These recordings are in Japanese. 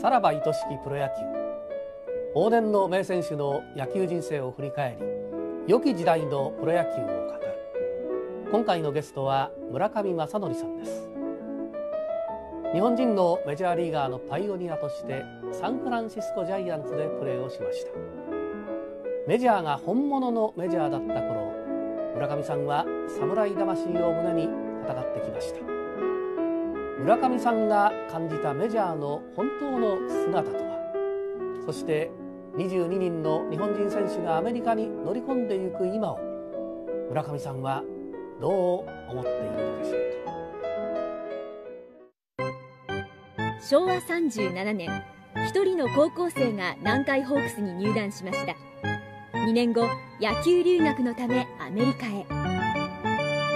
さらば愛しきプロ野球往年の名選手の野球人生を振り返り良き時代のプロ野球を語る今回のゲストは村上正則さんです日本人のメジャーリーガーのパイオニアとしてサンフランシスコジャイアンツでプレーをしましたメジャーが本物のメジャーだった頃村上さんは侍魂を胸に戦ってきました村上さんが感じたメジャーの本当の姿とはそして22人の日本人選手がアメリカに乗り込んでいく今を村上さんはどう思っているのでしょうか昭和37年一人の高校生が南海ホークスに入団しました2年後野球留学のためアメリカへ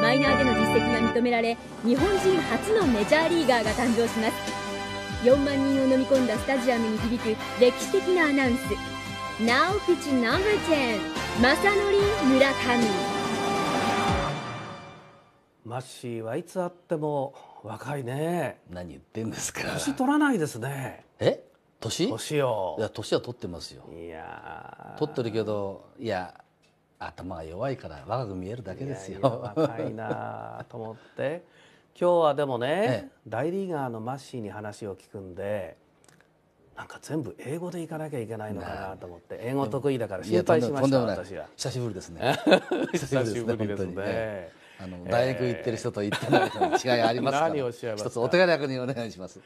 マイナーでの実績が認められ日本人初のメジャーリーガーが誕生します4万人を飲み込んだスタジアムに響く歴史的なアナウンス Now pitch number 10正則村上マッシーはいつ会っても若いね何言ってんですか年取らないですねえ年年をいや年は取ってますよいや取ってるけどいや頭が弱いから若く見えるだけですよ。いやいや若いなと思って今日はでもね、ええ、大リーガーのマッシーに話を聞くんでなんか全部英語でいかなきゃいけないのかなと思って英語得意だから心配しました私は久しぶりですね久しぶりですね、ね、あの大学行ってる人と行ってない人の違いありますから何をっしゃいます一つお手柄にお願いします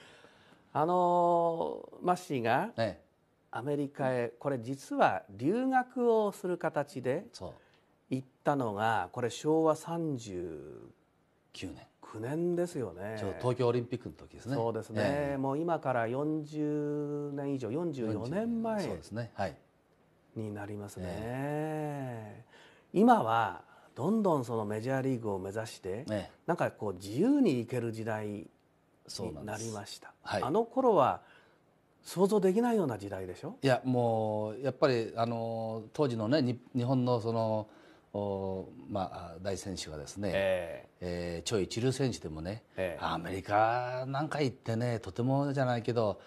あのマッシーが、えアメリカへこれ実は留学をする形で行ったのがこれ昭和39年。9年ですよね東京オリンピックの時ですねそうですね、えー、もう今から40年以上44年前そうですね、はい、になりますね、えー、今はどんどんそのメジャーリーグを目指して、えー、なんかこう自由に行ける時代になりました、はい、あの頃は想像できないような時代でしょいやもうやっぱりあの当時のね日本のそのお、まあ、大選手がですね、えー、えー、超一流選手でもね、えー、アメリカなんか行ってねとてもじゃないけど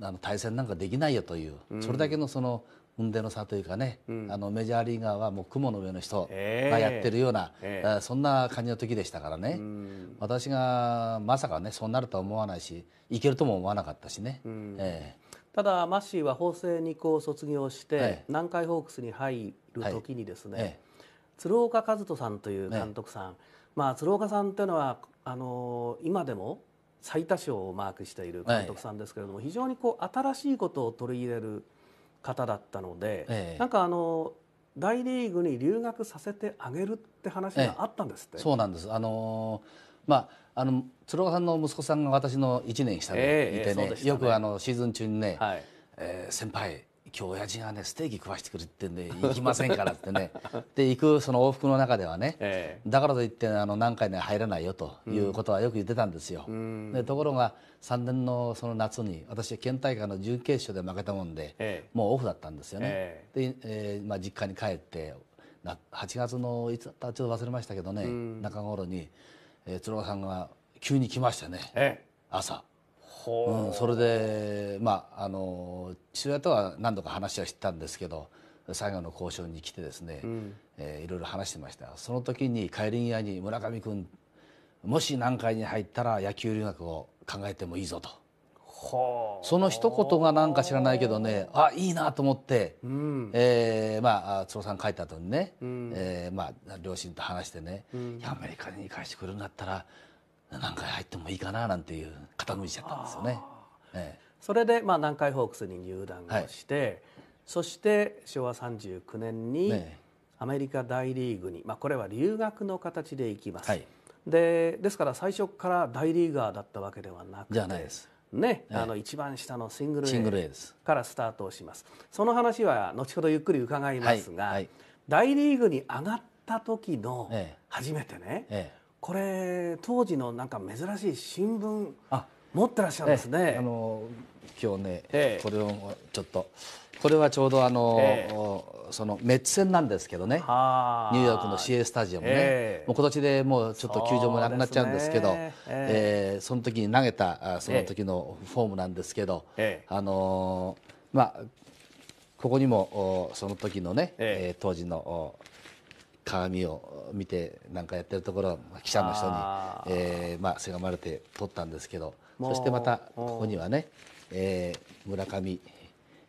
あの対戦なんかできないよという、うん、それだけのその雲泥の差というかね、うん、あのメジャーリーガーはもう雲の上の人がやってるような、えー、そんな感じの時でしたからね、うん、私がまさかねそうなるとは思わないしいけるとも思わなかったしね。うん、えー、ただマッシーは法政二高を卒業して、南海ホークスに入る時にですね、はいえー、鶴岡和人さんという監督さん、まあ、鶴岡さんというのはあのー、今でも最多勝をマークしている監督さんですけれども、はい、非常にこう新しいことを取り入れる方だったので、ええ、なんかあの大リーグに留学させてあげるって話があったんですって、え、そうなんですあのまああの鶴岡さんの息子さんが私の1年下でいてねね、よくあのシーズン中にね、はい、えー、先輩今日親父がねステーキ食わしてくれってんで行きませんからってね で行くその往復の中ではね、えー、だからといってあの何回ね入らないよということはよく言ってたんですよ。うん、でところが3年のその夏に私は県大会の準決勝で負けたもんで、えー、もうオフだったんですよね。えー、で、えーまあ、実家に帰って8月のいつだったちょっと忘れましたけどね、うん、中頃に、えー、鶴岡さんが急に来ましたね、朝。うん、それで、まあ、あの父親とは何度か話はしてたんですけど最後の交渉に来てですね、うん、えー、いろいろ話してましたその時に帰り際に村上君もし南海に入ったら野球留学を考えてもいいぞと。その一言がなんか知らないけどねあいいなと思って、うん、えー、まあ、坪さん帰った後にね、うん、えー、まあ、両親と話してね、うん、アメリカに行かしてくれるんだったら何回入ってもいいかななんていう傾いちゃったんですよね。ええ、それで、まあ、南海ホークスに入団をして、はい、そして昭和39年にアメリカ大リーグに、まあ、これは留学の形で行きます、はい、でですから最初から大リーガーだったわけではなくてじゃないですね、あの一番下のシングル A からスタートをしますその話は後ほどゆっくり伺いますが、はいはい、大リーグに上がった時の初めてね、え、これ当時のなんか珍しい新聞持ってらっしゃるんですね。あの今日ね、え、これをちょっとこれはちょうどあの、そのメッツ戦なんですけどねニューヨークの CA スタジアムね、もう今年でもうちょっと球場もなくなっちゃうんですけどそええー、その時に投げたその時のフォームなんですけど、あのまあここにもその時のね、えー、当時の鏡を見てなんかやってるところ記者の人に、えー、まあせがまれて撮ったんですけどそしてまたここにはね、えー、村上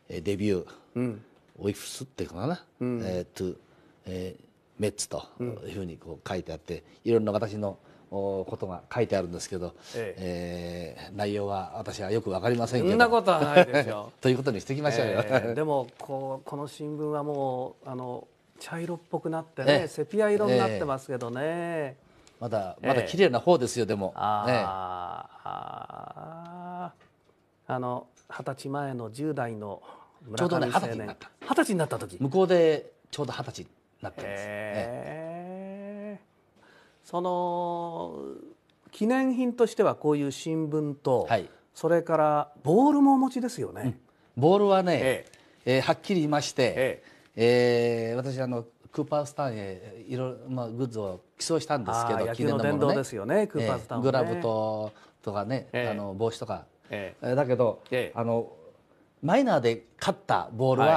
デビュー、うん、オイフスっていうかな、うん、えー、トゥ、えー、メッツというふうにこう書いてあって、いろんな私のおことが書いてあるんですけど、えええー、内容は私はよく分かりませんけどそんなことはないですよ ということにしてきましょうよ、えー、でもこうこの新聞はもうあの茶色っぽくなってね、セピア色になってますけどね。まだまだ綺麗な方ですよ、でも。ああの二十歳前の10代のちょうどね二十歳になった歳になった時向こうでちょうど二十歳になってまです、えー、その記念品としてはこういう新聞と、はい、それからボールもお持ちですよね、うん、ボールはね、えー、えー、はっきり言いまして、えーえー、私あのクーパースタンへいろいろ、まあ、グッズを寄贈したんですけど記念のもの、ね、ですよねクーパースタン、ねえー、グラブととかね、えー、あの帽子とか、えー、だけど、えー、あのマイナーで勝ったボールは、は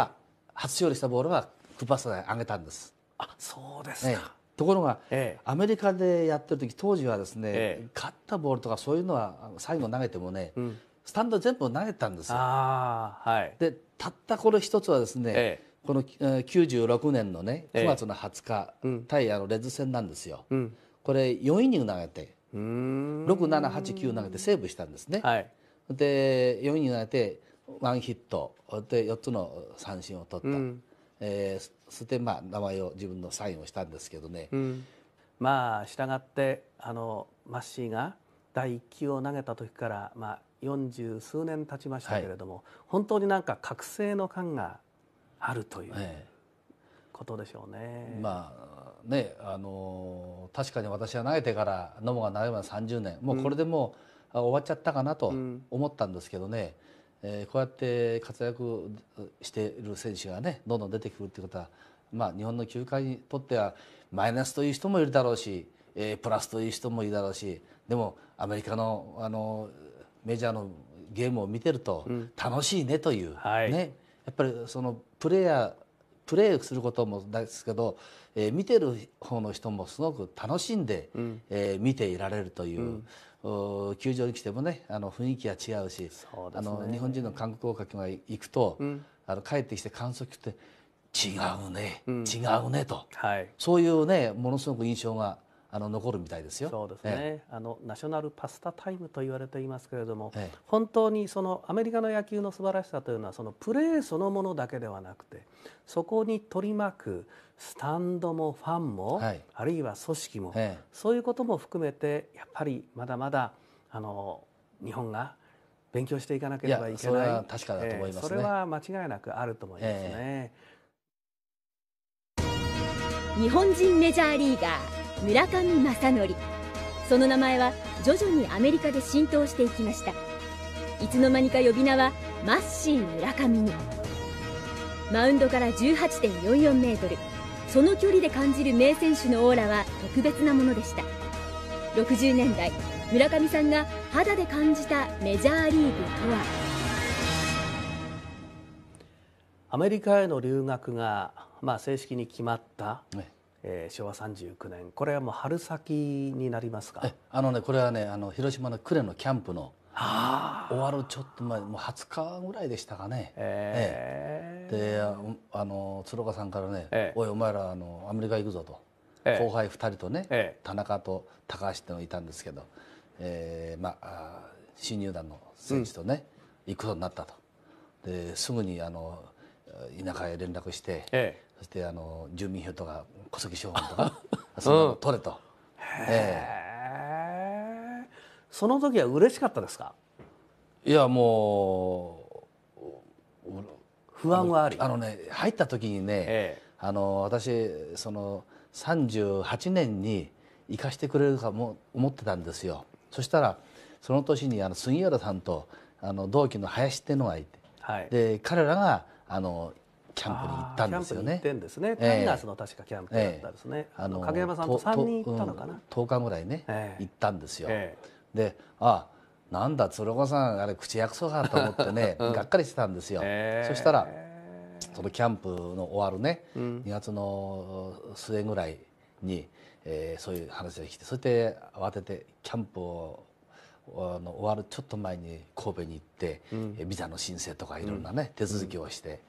い、初勝利したボールはクーパースタンへあげたんですあそうですか、ところが、えアメリカでやってる時当時はですね、勝ったボールとかそういうのは最後投げてもね、うん、スタンド全部投げたんですよ、はい、でたったこの一つはですね、この96年のね9月の20日、ええ、対あのレッズ戦なんですよ、うん、これ4イニング投げて6789投げてセーブしたんですね、はい、で4イニング投げてワンヒットで4つの三振を取った、うん、えー、そしてまあ名前を自分のサインをしたんですけどね、うん、まあしたがってあのマッシーが第1球を投げた時からまあ四十数年経ちましたけれども、はい、本当になんか覚醒の感があるということでしょうね。まあねあの確かに私は投げてから野茂が投げまで30年もうこれでもう、終わっちゃったかなと思ったんですけどね、うん、えー、こうやって活躍している選手がねどんどん出てくるっていうことは、まあ、日本の球界にとってはマイナスという人もいるだろうし、えー、プラスという人もいるだろうしでもアメリカのあのメジャーのゲームを見てると楽しいねという、うんはい、ねやっぱりそのプレイヤープレーすることもですけど、えー、見てる方の人もすごく楽しんで、うん、えー、見ていられるという、うん、球場に来てもねあの雰囲気は違うし、ね、あの日本人の韓国語客が行くと、うん、あの帰ってきて感想聞くて違うね、うん、違うねと、はい、そういうねものすごく印象があの残るみたいですよ。そうですね。ええ、あのナショナルパスタタイムと言われていますけれども、え、本当にそのアメリカの野球の素晴らしさというのはそのプレーそのものだけではなくて、そこに取り巻くスタンドもファンも、はい、あるいは組織も、そういうことも含めてやっぱりまだまだあの日本が勉強していかなければいけない。いそれ確かだと思います、ね、それは間違いなくあると思いますね。日本人メジャーリーガー。村上正則その名前は徐々にアメリカで浸透していきましたいつの間にか呼び名はマッシー村上にマウンドから18.44メートルその距離で感じる名選手のオーラは特別なものでした60年代村上さんが肌で感じたメジャーリーグとはアメリカへの留学が、まあ、正式に決まった、えー、昭和十九年これはもう春先になりますかあのねこれはねあの広島の呉のキャンプの終わるちょっと前もう20日ぐらいでしたかね、えー、えー、であの鶴岡さんからね「えー、おいお前らあのアメリカ行くぞと」えー、後輩2人とね、田中と高橋ってのがいたんですけど、えー、まあ新入団の選手とね、うん、行くことになったとですぐにあの田舎へ連絡して、ええ、そしてあの住民票とか戸籍証本とか その取れと。へえ、その時は嬉しかったですかいやもう不安はありあのね入った時にね、あの私その38年に生かしてくれるかも思ってたんですよそしたらその年にあの杉浦さんとあの同期の林っていうのがいて、はい、で彼らがあのキャンプに行ったんですよね。キんですね。タイガースの確かキャンプだったですね。あの影山さんと3人行ったのかな。10日ぐらいね、行ったんですよ。で、あなんだ鶴岡さんあれ口約束かと思ってね、がっかりしてたんですよ。そしたらそのキャンプの終わるね、う2月の末ぐらいに、えー、そういう話が来てそして慌ててキャンプをあの終わるちょっと前に神戸に行って、うん、ビザの申請とかいろんなね、手続きをして、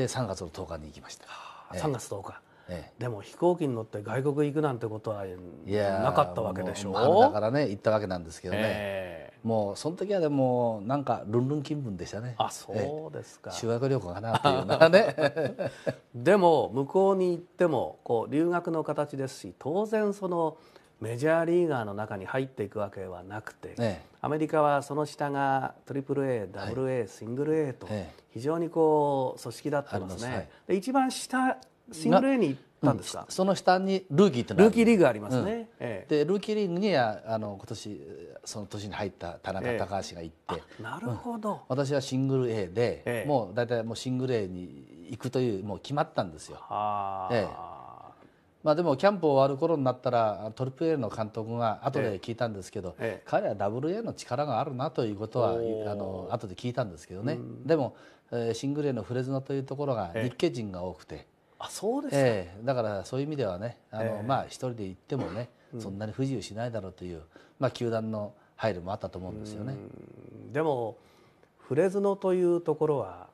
で3月の10日に行きました。3月1日、ええ、でも飛行機に乗って外国行くなんてことはなかったわけでしょうだからね行ったわけなんですけどね、えー、もうその時はでもなんかルンルン気分でしたねあそうですか、ええ、修学旅行かなっていうのはね でも向こうに行ってもこう留学の形ですし当然そのメジャーリーガーの中に入っていくわけはなくて、ええ、アメリカはその下が AAA、AA、はい、シングル A と非常にこう組織だったんですね。はい、で一番下シングル A に行ったんですか、うん、その下にルーキーってルーキーリーグありますね、うんえ、でルーキーリーグにはあの今年その年に入った田中高橋が行って、なるほど、うん、私はシングル A で、もう大体もうシングル A に行くというもう決まったんですよ、ええ、まあ、でもキャンプ終わる頃になったらトルプエの監督が後で聞いたんですけど、ええ、彼は WA の力があるなということはあの後で聞いたんですけどね、でも、えー、シングル A のフレズノというところが日系人が多くて、え、あそうですか、えだからそういう意味ではねあの、まあ、一人で行ってもね、うん、そんなに不自由しないだろうという、まあ、球団の配慮もあったと思うんですよね。でもフレズノというところは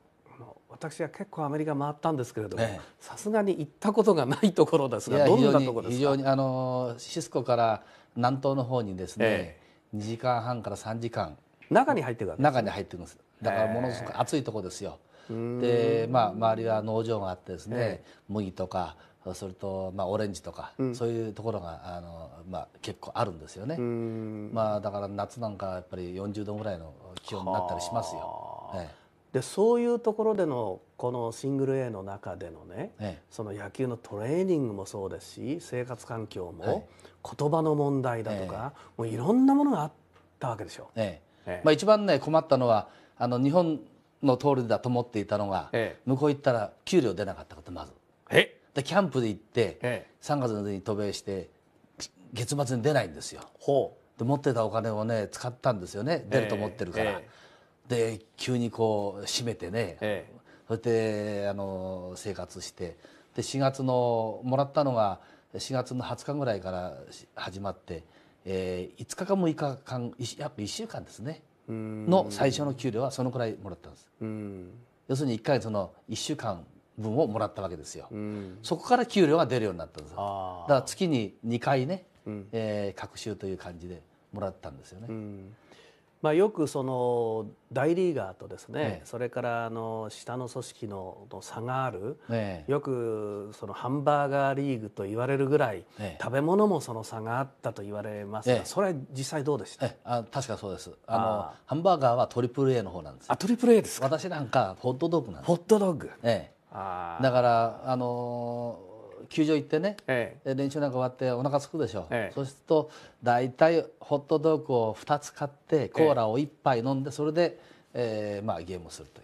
私は結構アメリカ回ったんですけれどもさすがに行ったことがないところですがどんなところですか非常にあのシスコから南東の方にですね、ええ、2時間半から3時間中に入ってるわ中に入ってまんですだからものすごく暑いとこですよ、えで、まあ、周りは農場があってですね、え麦とかそれと、まあ、オレンジとか、うん、そういうところがあの、まあ、結構あるんですよね、まあ、だから夏なんかやっぱり40度ぐらいの気温になったりしますよ。えーでそういうところでのこのシングル A の中でのね、ええ、その野球のトレーニングもそうですし生活環境も、言葉の問題だとか、え、もういろんなものがあったわけでしょ。ええまあ、一番、ね、困ったのはあの日本の通りだと思っていたのが、向こう行ったら給料出なかったことまず。えでキャンプで行って、え3月に渡米して月末に出ないんですよ。ほうで持ってたお金をね使ったんですよね出ると思ってるから。で急にこう閉めてね、ええ、そしてあの生活してで4月のもらったのが4月の20日ぐらいから始まって、えー、5日か6日間やっぱ1週間ですねの最初の給料はそのくらいもらったんです要するに1か月の1週間分をもらったわけですよそこから給料が出るようになったんですだから月に2回ね、うん、えー、週という感じでもらったんですよね。うんまあ、よくその大リーガーとですね、ええ、それからあの下の組織のの差がある、え、よくそのハンバーガーリーグと言われるぐらい、食べ物もその差があったと言われますが、それは実際どうでした、あ確かそうですあのハンバーガーはトリプル A の方なんですあトリプル A です私なんかホットドッグなんですホットドッグ、ええ、あだからあのー球場行ってね、ええ、練習なんか終わってお腹すくでしょ、ええ、そうすると大体ホットドッグを2つ買ってコーラを1杯飲んでそれで、ええー、まあ、ゲームをするという。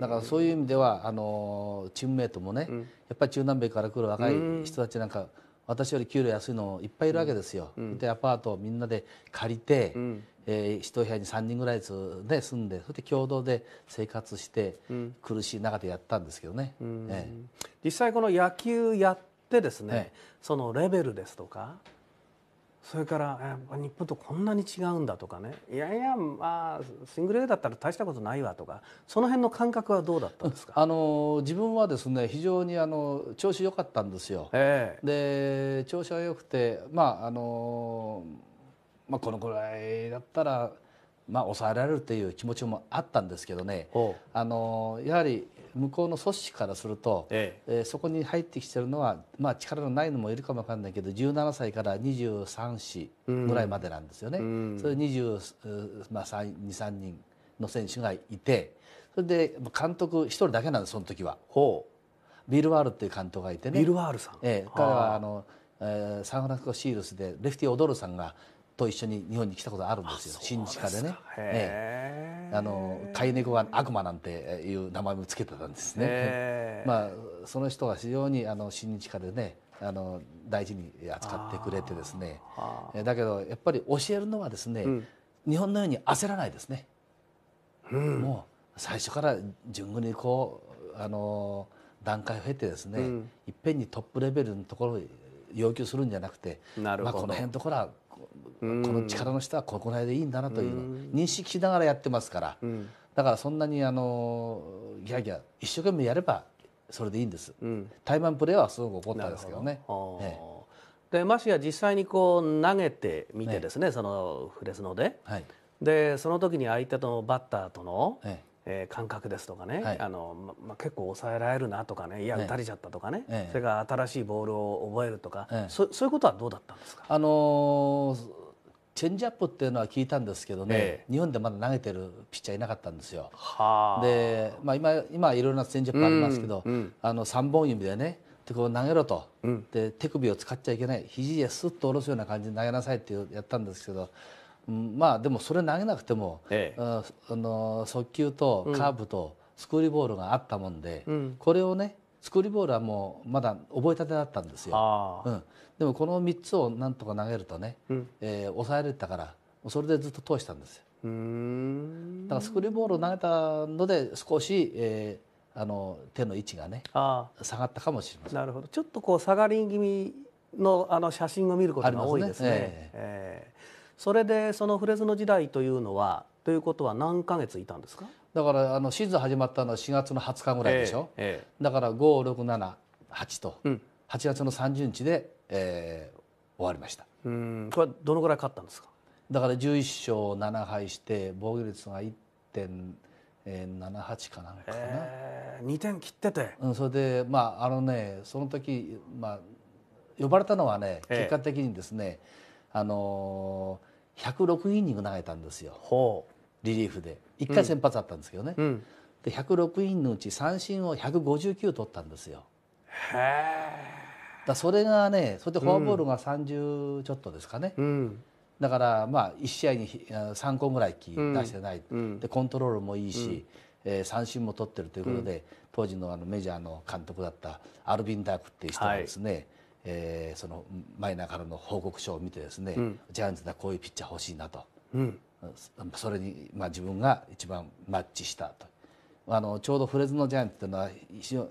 だからそういう意味ではあのチームメートもね、うん、やっぱり中南米から来る若い人たちなんか私より給料安いのいっぱいいるわけですよ、うん、でアパートをみんなで借りて、うん、えー、一部屋に3人ぐらいずつ、ね、住んでそれで共同で生活して、苦しい中でやったんですけどね、ええ、実際この野球やってですね、え、そのレベルですとかそれからえ日本とこんなに違うんだとかねいやいやまあシングル A だったら大したことないわとかその辺の感覚はどうだったんですかあの自分はですね非常にあの調子良かったんですよ、えー、で調子は良くてまああのまあ、このぐらいだったら、まあ、抑えられるという気持ちもあったんですけどねあのやはり向こうの組織からすると、えええー、そこに入ってきてるのは、まあ、力のないのもいるかも分かんないけど17歳から23歳ぐらいまでなんですよね。うん、それ23、まあ、23人の選手がいてそれで監督一人だけなんですその時は。ビルワールっていう監督がいてね。ビルワールさん、えー、彼はあの、えー、サンフランシスコシールスでレフティ・オドルさんがと一緒に日本に来たことあるんですよ新地下でね、ええ、あの飼い猫が悪魔なんていう名前も付けてたんですね、まあ、その人は非常にあの新日下でねあの大事に扱ってくれてですねだけどやっぱり教えるのはですね、うん、日本のように焦らないですね、うん、もう最初から順繰にこうあの段階を経てですね、うん、いっぺんにトップレベルのところを要求するんじゃなくてまあ、この辺のところはこの力の人はここら辺でいいんだなという認識しながらやってますから、だからそんなにあのギャギャ一生懸命やればそれでいいんです、うん、タイマンプレーはすごく怒ったんですけどね。でまして実際にこう投げてみてですね、そのフレスノではい、でその時に相手とのバッターとの、ええー、感覚ですとかね、はい、あのま、結構抑えられるなとかねいや打たれちゃったとかね、ええ、それから新しいボールを覚えるとか、ええ、そそういうことはどうだったんですかあのーチェンジアップっていうのは聞いたんですけどね、え日本でまだ投げてるピッチャーいなかったんですよ。で、まあ今、今いろいろなチェンジアップありますけど、うんうん、あの3本指でねでこう投げろと、うん、で手首を使っちゃいけない肘でスッと下ろすような感じで投げなさいってやったんですけど、うん、まあでもそれ投げなくても、えあの速球とカーブとスクーリーボールがあったもんで、これをねスクリーボールはもうまだ覚えたてだったんですよ、うん、でもこの3つをなんとか投げるとね、うん、えー、抑えられたからそれでずっと通したんですようんだからスクリーボールを投げたので少し、えー、あの手の位置がね下がったかもしれませんなるほどちょっとこう下がり気味のあの写真を見ることが多いですね。すねえー、えー、それでそのフレズの時代というのはということは何ヶ月いたんですかだからあのシーズン始まったのは4月の20日ぐらいでしょ、ええ、だから5678と、うん、8月の30日で、えー、終わりましたうんこれどのぐらい勝ったんですかだから11勝7敗して防御率が1.78かなんかな、えー、2点切ってて、うん、それでまああのねその時、まあ、呼ばれたのはね結果的にですね、ええ、あのー、106イニング投げたんですよ。ほうリリーフで1回先発だったんですけどね、うん、で106インのうち三振を159取ったんですよ。だそれがねそれでフォアボールが30ちょっとですかね、うん、だからまあ1試合に3個ぐらい出してない、うん、でコントロールもいいし、うん、えー、三振も取ってるということで、当時のあのメジャーの監督だったアルビン・ダークっていう人がですね、はいえー、そのマイナーからの報告書を見てですね、ジャイアンツではこういうピッチャー欲しいなと、うん、それに、まあ、自分が一番マッチしたとあのちょうどフレズノジャイアンツというのは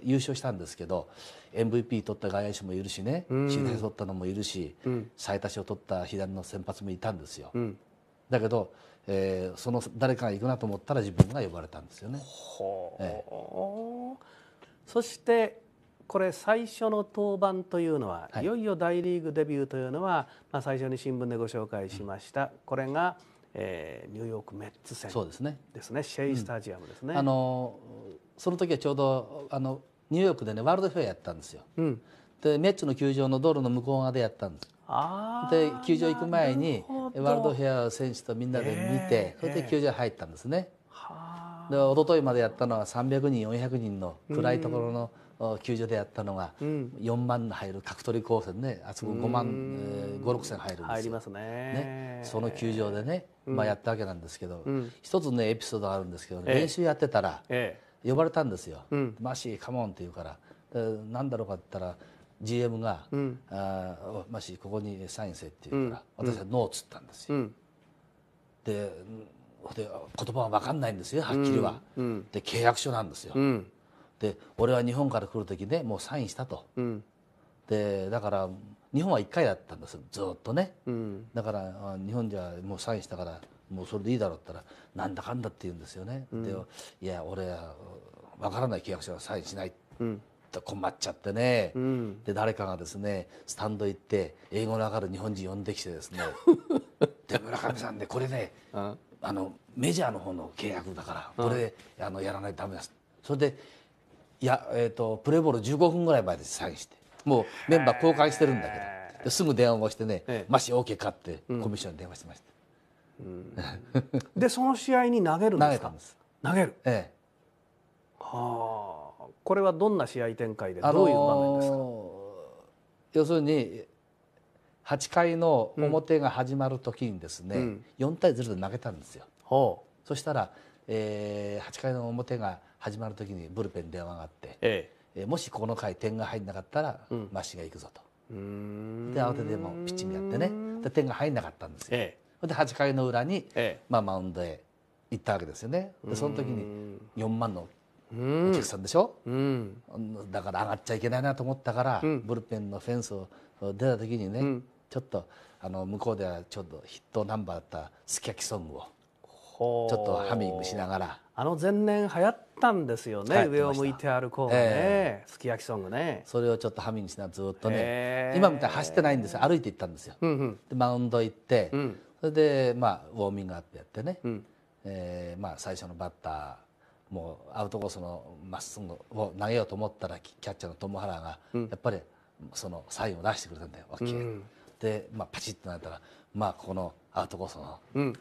優勝したんですけど MVP 取った外野手もいるしねシード取ったのもいるし、うん、最多勝取った左の先発もいたんですよ、うん、だけど、えー、その誰かが行くなと思ったら自分が呼ばれたんですよね。ええ、そしてこれ最初の登板というのは、はい、いよいよ大リーグデビューというのは、まあ、最初に新聞でご紹介しました。うん、これがえー、ニューヨーク・メッツ戦ですねですねシェイ・スタジアムですね、うん、あのその時はちょうどあのニューヨークでねワールドフェアやったんですよ、うん、でメッツの球場の道路の向こう側でやったんですで球場行く前にワールドフェア選手とみんなで見て、それで球場入ったんですね、えー、で一昨日までやったのは300人400人の暗いところの、うん球場でやったのが4万入る角取高専ねあそこ5万5 6千入るんです入りますね、ね、その球場でね、うん、まあ、やったわけなんですけど、うん、一つねエピソードがあるんですけど、ね練習やってたら呼ばれたんですよ「えー、マシーカモン」って言うから何だろうかって言ったら GM が「うん、あマシーここにサインせ」って言うから、私は「ノー」っつったんですよ。で言葉は分かんないんですよはっきりは、で契約書なんですよ、で俺は日本から来る時ねもうサインしたと、うん、でだから日本は1回だったんですずっとね、うん、だから日本じゃもうサインしたからもうそれでいいだろうったらなんだかんだって言うんですよね、うん、でいや俺は分からない契約書はサインしない、うん困っちゃってね、うん、で誰かがですねスタンド行って英語の上かる日本人呼んできてですね で村上さんでこれねあのメジャーの方の契約だからこれであのやらないとダメですそれでいや、えーと、プレーボール15分ぐらい前でサインしてもうメンバー交換してるんだけどすぐ電話をしてね「もし OK か」ってコミッションに電話しました。うん、でその試合に投げるんですか投げる、ええ、はあこれはどんな試合展開でどういう場面ですか、あのー、要するに8回の表が始まる時にですね、うん、4対0で投げたんですよ、うん、そしたら、えー、8回の表が始まる時にブルペン電話があって、ええ、もしこの回点が入んなかったら、うん、マシが行くぞとで慌ててもピッチングやってねで点が入んなかったんですよ、ええ、で8回の裏に、ええ、まあ、マウンドへ行ったわけですよねでその時に4万のお客さんでしょ、うん、だから上がっちゃいけないなと思ったから、うん、ブルペンのフェンスを出た時にね、うん、ちょっとあの向こうではちょっとヒットナンバーだったすき焼きソングをちょっとハミングしながらあの前年流行ったんですよね「上を向いて歩こう」ねすき焼きソングねそれをちょっとハミングしながらずっとね今みたいに走ってないんです歩いて行ったんですよ、でマウンド行って、それでまあウォーミングアップやってね、うえまあ最初のバッターもうアウトコースのまっすぐを投げようと思ったらキャッチャーの友原がやっぱりそのサインを出してくれたんだよ、OK で、まあ、パチッとなったら、まあ、このアウトコースの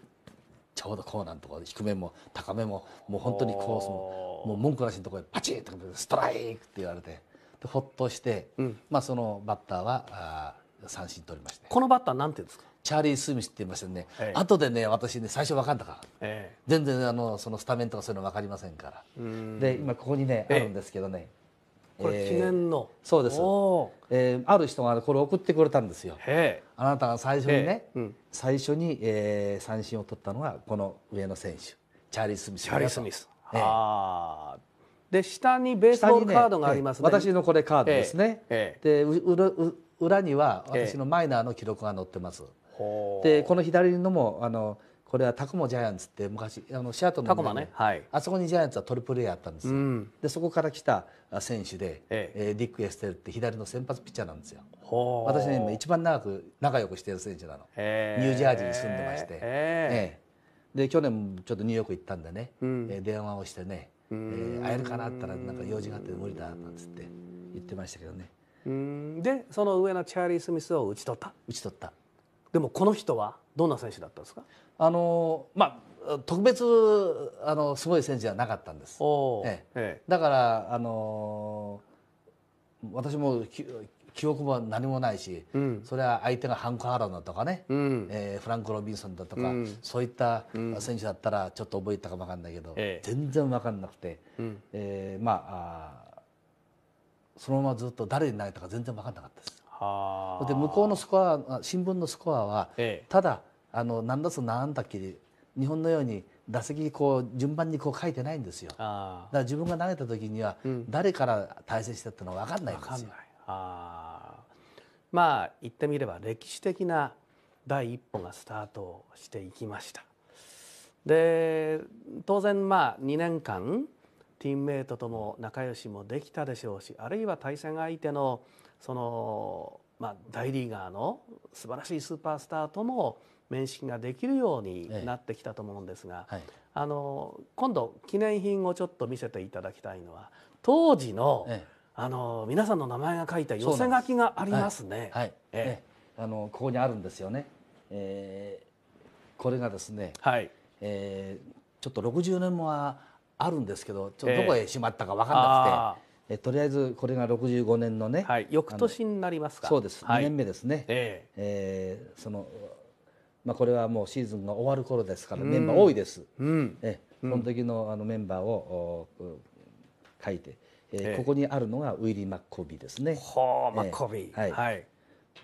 ちょうどコーナーのところ低めも高めももう本当にコースももう文句なしのところでパチッとストライクって言われてでほっとして、うん、まあ、そのバッターはあ三振取りましてこのバッターなんていうんですかチャーリー・スミスって言いましたね、ええ、後でね私ね最初分かんたから、ええ、全然あのそのスタメンとかそういうの分かりませんからで今ここにねあるんですけどね、これ記念の、えー、そうです、えー、ある人がこれ送ってくれたんですよあなたが最初にね、うん、最初に、えー、三振を取ったのがこの上野選手チャーリー・スミスチャーリー・スミス、あー、で下にベースボールカードがあります、ねね、私のこれカードですね、でうう裏には私のマイナーの記録が載ってます、でこの左のもあのこれはタコモジャイアンツって昔あのシアトルのタコマね、はい、あそこにジャイアンツはトルプル A あったんですよ、うん、でそこから来た選手で、ええディック・エステルって左の先発ピッチャーなんですよ私ね今一番長く仲良くしてる選手なの、えー、ニュージャージーに住んでまして、えー、えー、で去年ちょっとニューヨーク行ったんでね、うん、えー、電話をしてね、えー、会えるかなったらなんか用事があって無理だなんつって言ってましたけどねでその上のチャーリー・スミスを打ち取った打ち取ったでもこの人はどんな選手だったんですかあのまあ特別あのすごい選手じゃなかったんです。ええ、だからあの私も記憶も何もないし、うん、それは相手がハンク・ハローだとかね、うん、えー、フランク・ロビンソンだとか、うん、そういった選手だったらちょっと覚えたかも分かんないけど、ええ、全然分かんなくて、うん、えー、まあそのままずっと誰に投げたか全然分かんなかったです。で向こうのスコア新聞のスコアは、ええ、ただあの何すな何だきり日本のように打席こう順番にこう書いてないんですよだから自分が投げた時には誰から対戦したってのは分かんないんですよ。あまあ言ってみれば歴史的な第一歩がスタートしていきました。で当然まあ2年間チームメートとも仲良しもできたでしょうしあるいは対戦相手のその、まあ、大リーガーの素晴らしいスーパースターとも面識ができるようになってきたと思うんですが、はい、あの今度記念品をちょっと見せていただきたいのは当時の,、あの皆さんの名前が書いた寄せ書きがありますね。すはい、ええ、あのここにあるんですよね。えー、これがですね、はいえー、ちょっと60年もはあるんですけどちょっとどこへしまったか分かんなくて。えーえとりあえずこれが65年のね、はい、翌年になりますかそうです、2年目ですね、えええー、そのまあ、これはもうシーズンが終わる頃ですから、メンバー多いです、うん、えその時のあのメンバーを書いて、えー、ここにあるのがウィリー・マッコビーですね。ほー、マッコビー、はい、はい、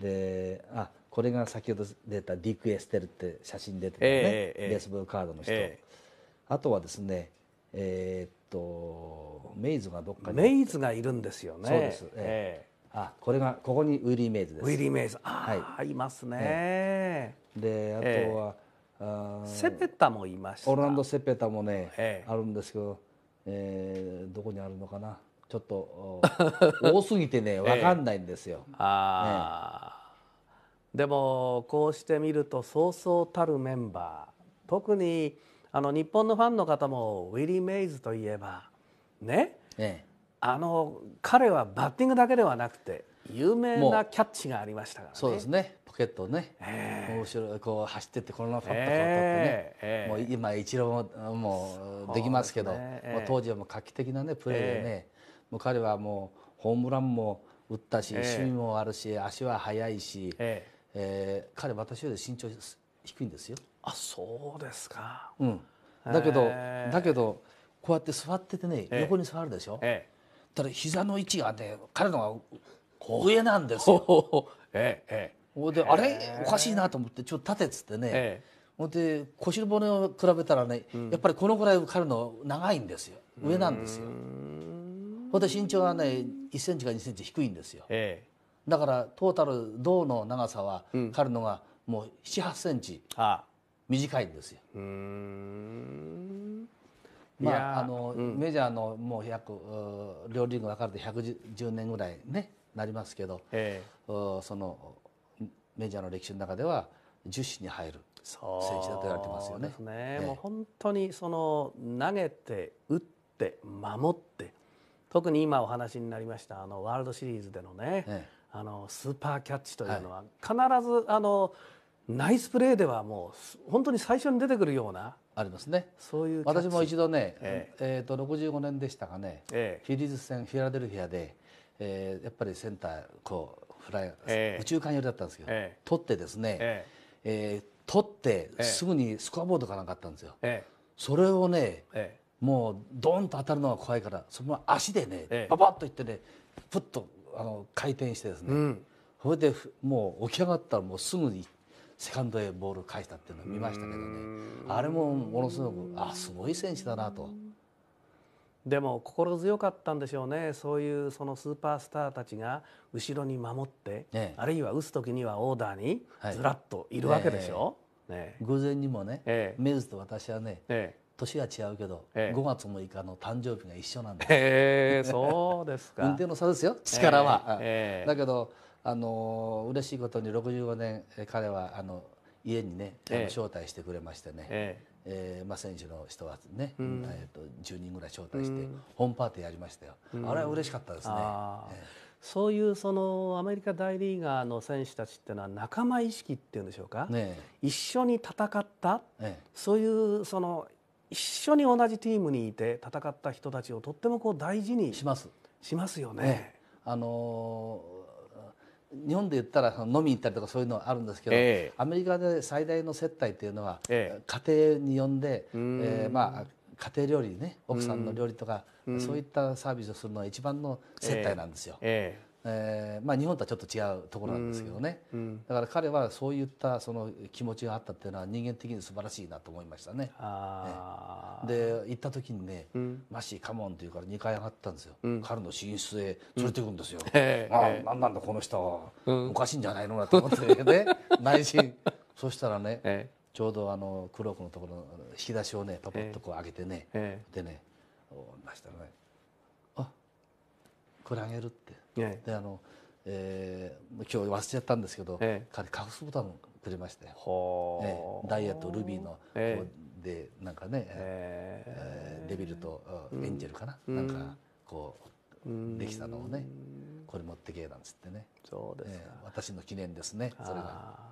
であこれが先ほど出たディック・エステルって写真出てたね、えー、ベースボールカードの人、えー、あとはですねえー、っとメイズがどっかにメイズがいるんですよねそうです、ええーあこれがここにウィリー・メイズですウィリー・メイズあ、はい、いますね、えであとは、えー、あセペタもいましたオランド・セペタもね、えー、あるんですけど、えー、どこにあるのかなちょっと 多すぎてね分かんないんですよ、えー、ああ、ね、でもこうしてみるとそうそうたるメンバー特にあの日本のファンの方もウィリー・メイズといえばね、ええー、あの彼はバッティングだけではなくて有名なキャッチがありましたからね。そうですね。ポケットね、えー、後ろこう走ってってこのままパッとこう取ってね、えー、もう今一郎ももうできますけど、ねえー、当時はもう画期的なねプレーでね、もう彼はもうホームランも打ったし、趣味もあるし足は速いし、ええー、彼私より身長低いんですよ。あそうですか。うん。だけど、だけどこうやって座っててね、横に座るでしょ。えたら膝の位置がね彼のが上なんですよ。ええええ、であれおかしいなと思ってちょっと立てっつってね、ええ、ほんで腰の骨を比べたらね、うん、やっぱりこのぐらい彼の長いんですよ上なんですよ。ほんで身長はね1センチか2センチ低いんですよ。ええ、だからトータル胴の長さは、うん、彼のがもう78センチ短いんですよ。うん、まああの、うん、メジャーのもう約両リーグ分かれて110年ぐらいねなりますけど、えー、そのメジャーの歴史の中では10種に入る選手だと言われてますよね。ねえー、もう本当にその投げて打って守って特に今お話になりましたあのワールドシリーズでのね、えー、あのスーパーキャッチというのは、はい、必ずあのナイスプレーではもう本当に最初に出てくるようなありますねそういう私も一度ね、えええー、と65年でしたがね、ええ、フィリーズ戦フィラデルフィアで、えー、やっぱりセンターこうフライ、ええ、宇宙間寄りだったんですけど、ええ、取ってですね、えええー、取ってすぐにスコアボードかなんかったんですよ。ええ、それをね、ええ、もうドンと当たるのが怖いからその足でね、ええ、ババッといってねプッとあの回転してですね、うん、それでもう起き上がったらもうすぐに行って。セカンドへボール返したっていうのを見ましたけどねあれもものすごくあすごい選手だなと。でも心強かったんでしょうねそういうそのスーパースターたちが後ろに守って、ね、あるいは打つ時にはオーダーにずらっといるわけでしょ、はい、ね、偶然にもね、ええ、メズと私はね、ええ、年が違うけど、ええ、5月6日の誕生日が一緒なんです、えそうですか 運転の差ですよ力は、えだけどあの嬉しいことに65年彼はあの家にね、ええ、招待してくれましてね、えええー、まあ、選手の人はね、うん、えーと、と10人ぐらい招待して、ホームパーティーやりましたよ、うん、あれは嬉しかったですね。そういうそのアメリカ大リーガーの選手たちっていうのは仲間意識っていうんでしょうか、ね、一緒に戦った、えそういうその一緒に同じチームにいて戦った人たちをとってもこう大事にしますしますよね。ねあのー日本で言ったら飲みに行ったりとかそういうのはあるんですけど、えー、アメリカで最大の接待というのは、えー、家庭に呼んで、ーえー、まあ家庭料理ね奥さんの料理とか、そういったサービスをするのは一番の接待なんですよ。えーえーまあ、日本とはちょっと違うところなんですけどね、うんうん、だから彼はそういったその気持ちがあったっていうのは人間的に素晴らしいなと思いましたね。ねで行った時にね「うん、マシーカモン」っていうから2階上がったんですよ、彼の寝室へ連れていくんですよ。うん、ああ何なんだこの人は、おかしいんじゃないのなと思ってね 内心そしたらね、ちょうどあのクロークのところの引き出しをねパパッとこう上げてね、でね出したらね「あこれあげる」って。ええ、であの、えー、今日忘れちゃったんですけど、ええ、彼カフスボタンをくれまして、ええ、ダイエットルビーの、ええ、でなんかね、ええー、デビルとエンジェルかな、うん、なんかこうできたのをねこれ持ってけなんつってねそうです、えー、私の記念ですねそれが。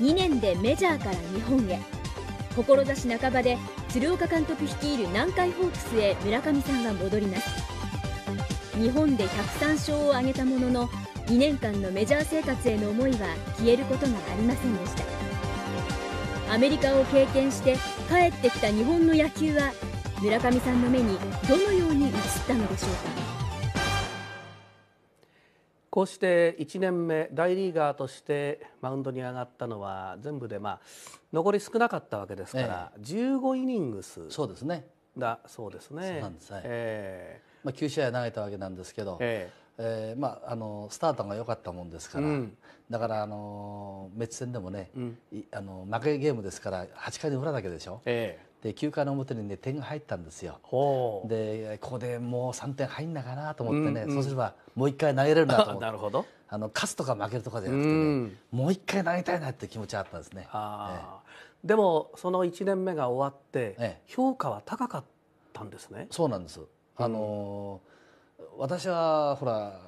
2年でメジャーから日本へ志半ばで鶴岡監督率いる南海ホークスへ村上さんは戻ります日本で103勝を挙げたものの2年間のメジャー生活への思いは消えることがありませんでしたアメリカを経験して帰ってきた日本の野球は村上さんの目にどのように映ったのでしょうかこうして1年目大リーガーとしてマウンドに上がったのは全部でまあ残り少なかったわけですから、ええ、15イニングスそうですねだそうですね。そうなんです、はいえーまあ、9試合投げたわけなんですけど、えーえーまあ、あのスタートが良かったもんですから、うん、だからあのメッツ戦でもね、うん、あの負けゲームですから8回の裏だけでしょ。えーで9回の表にね点が入ったんですよでここでもう3点入んなかなと思ってね、うんうん、そうすればもう1回投げれるなと思って なるほどあの勝つとか負けるとかじゃなくてね、うん、もう1回投げたいなって気持ちがあったんですね、えでもその1年目が終わって評価は高かったんですね、え、そうなんですあのー、私はほら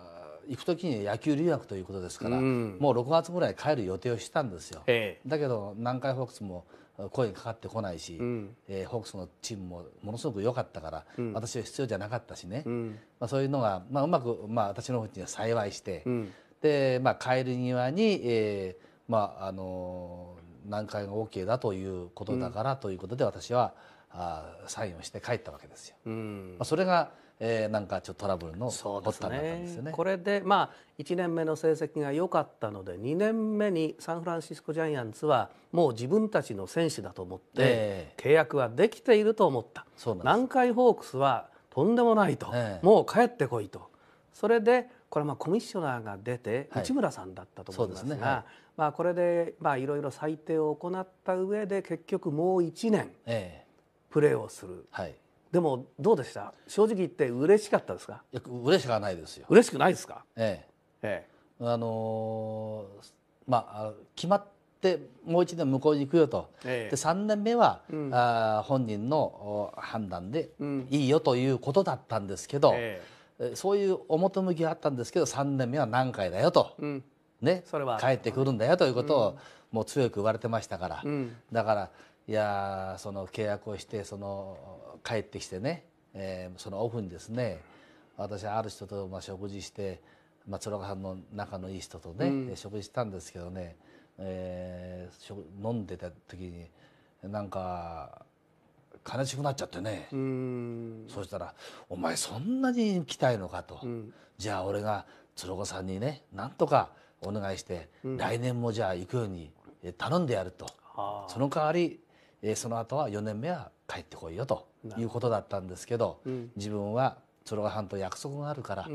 行く時に野球留学ということですから、うん、もう6月ぐらい帰る予定をしたんですよ、だけど南海ホークスも声かかってこないし、うん、えー、ホークスのチームもものすごく良かったから、うん、私は必要じゃなかったしね、うん、まあ、そういうのが、まあ、うまく、まあ、私の方には幸いして、で、まあ、帰る際に、えー、まああのー、南海が OK だということだからということで私はあサインをして帰ったわけですよ。まあ、それがえー、なんかちょっとトラブルの発端だったんですよね、ね、これでまあ1年目の成績が良かったので2年目にサンフランシスコジャイアンツはもう自分たちの選手だと思って、契約はできていると思った南海ホークスはとんでもないと、えー、もう帰ってこいとそれでこれはまあコミッショナーが出て、内村さんだったと思いますが、ねはい、まあ、これでまあいろいろ裁定を行った上で結局もう1年、えー、プレーをする。はいでもどうでした正直言って嬉しかったですかいや嬉しくはないですよ嬉しくないですかええええ、あのー、まあ決まってもう一年向こうに行くよと、ええ、で3年目は、うん、あ本人の判断でいいよということだったんですけど、ええ、そういう表向きがあったんですけど3年目は何回だよと、うん、ね、それは帰ってくるんだよということを、もう強く言われてましたから、うん、だからいやその契約をしてその帰ってきてね、えー、そのオフにですね私はある人とまあ食事して松岡さんの仲のいい人とね、うん、食事したんですけどね、えー、飲んでた時になんか悲しくなっちゃってねそうしたら「お前そんなに行きたいのかと」と、うん、じゃあ俺が鶴岡さんにねなんとかお願いして、うん、来年もじゃあ行くように頼んでやると、その代わりえー、その後は4年目は帰ってこいよということだったんですけど、うん、自分は鶴ヶ藩と約束があるから、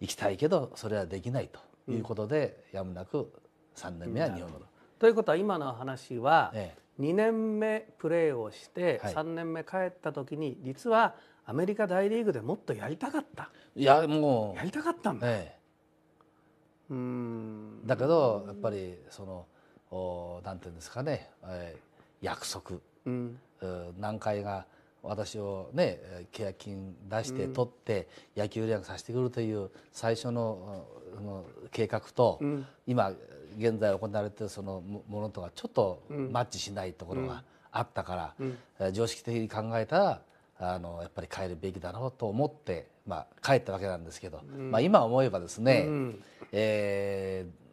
行きたいけどそれはできないということで、やむなく3年目は日本の。ということは今の話は、ええ、2年目プレーをして、3年目帰った時に実はアメリカ大リーグでもっとやりたかったいやもうやりたかったんだ、ええ、うんだけどやっぱりそのおなんていうんですかね、えー、約束、うん、何回が私をね契約金出して取って野球連絡させてくるという最初の計画と、うん、今現在行われているそのものとはちょっとマッチしないところがあったから、常識的に考えたらあのやっぱり帰るべきだろうと思って、まあ、帰ったわけなんですけど、まあ、今思えばですね、えー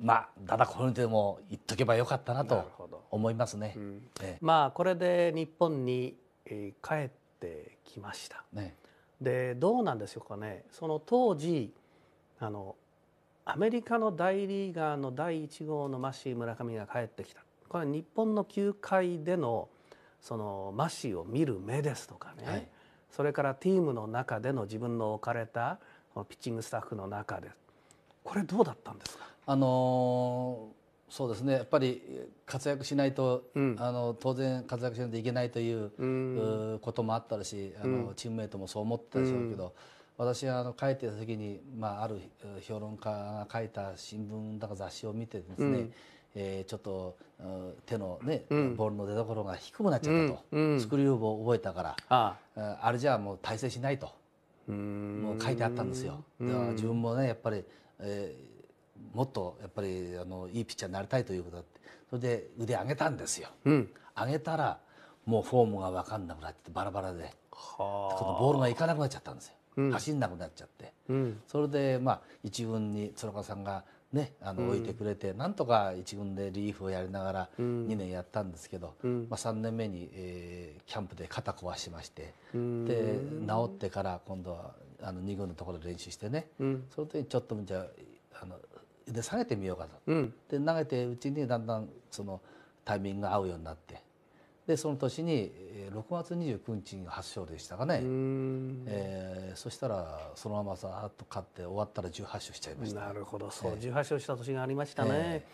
まあだだこれでも言っとけばよかったなと思いますね。うん、ええ、まあこれで日本に、えー、帰ってきました。ね、でどうなんでしょうかね。その当時あのアメリカの大リーガーの第一号のマシー村上が帰ってきた。これは日本の球界でのそのマシーを見る目ですとかね、はい、それからチームの中での自分の置かれたピッチングスタッフの中でこれどうだったんですかあのそうですねやっぱり活躍しないと、うん、あの当然活躍しないといけないというう、こともあったしあの、チームメートもそう思ってたでしょうけど、私はあの帰いてた時に、まあ、ある評論家が書いた新聞だか雑誌を見てですね、えー、ちょっと手のね、うん、ボールの出所が低くなっちゃったと、うん、スクリューブを覚えたからああれじゃあもう大成しないともう書いてあったんですよ。自分もねやっぱり、えもっとやっぱりあのいいピッチャーになりたいということだってそれで腕上げたんですよ、うん、上げたらもうフォームが分かんなくなってバラバラでこのボールがいかなくなっちゃったんですよ、うん、走んなくなっちゃって、うん、それでまあ一軍に鶴岡さんがねあの置いてくれて、うん、なんとか一軍でリリーフをやりながら2年やったんですけど、うん、まあ、3年目に、えー、キャンプで肩壊しまして、で治ってから今度はあの2軍のところで練習してね、その時にちょっとじゃあので下げてみようかと、うん、で投げてうちにだんだんそのタイミングが合うようになってでその年に6月29日に発症でしたかね、えー、そしたらそのままさーっと勝って終わったら18勝しちゃいましたなるほどそう、えー、18勝した年がありましたね、え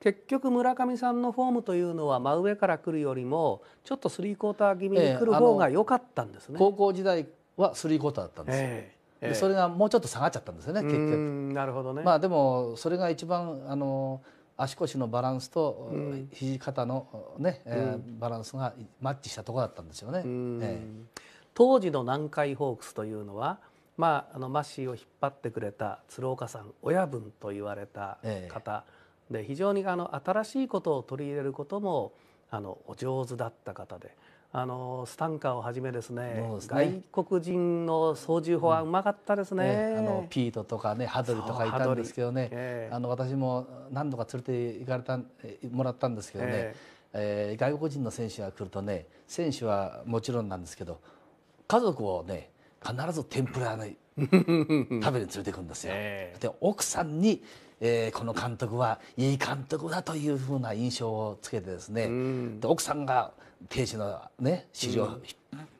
ー、結局村上さんのフォームというのは真上から来るよりもちょっとスリークォーター気味に来る方が良かったんですね、えー、高校時代はスリークォーターだったんですえーでそれがもうちょっと下がっちゃったんですよね、結局なるほどねまあでもそれが一番あの足腰のバランスと肘肩のね、うん、えバランスがマッチしたとこだったんですよね、えー、当時の南海ホークスというのはまああのマッシーを引っ張ってくれた鶴岡さん親分と言われた方、で非常にあの新しいことを取り入れることもあのお上手だった方であのスタンカーをはじめですね、ね、外国人の操縦法はうまかったですねうんね、あのピートとかねハドリとかいたんですけどね、えー、あの私も何度か連れて行かれたもらったんですけどね、えー、えー、外国人の選手が来るとね選手はもちろんなんですけど家族をね必ず天ぷら、に 食べに連れてくんですよ。えー、で奥さんにえー、この監督はいい監督だというふうな印象をつけてですね、で奥さんが亭主のね市場を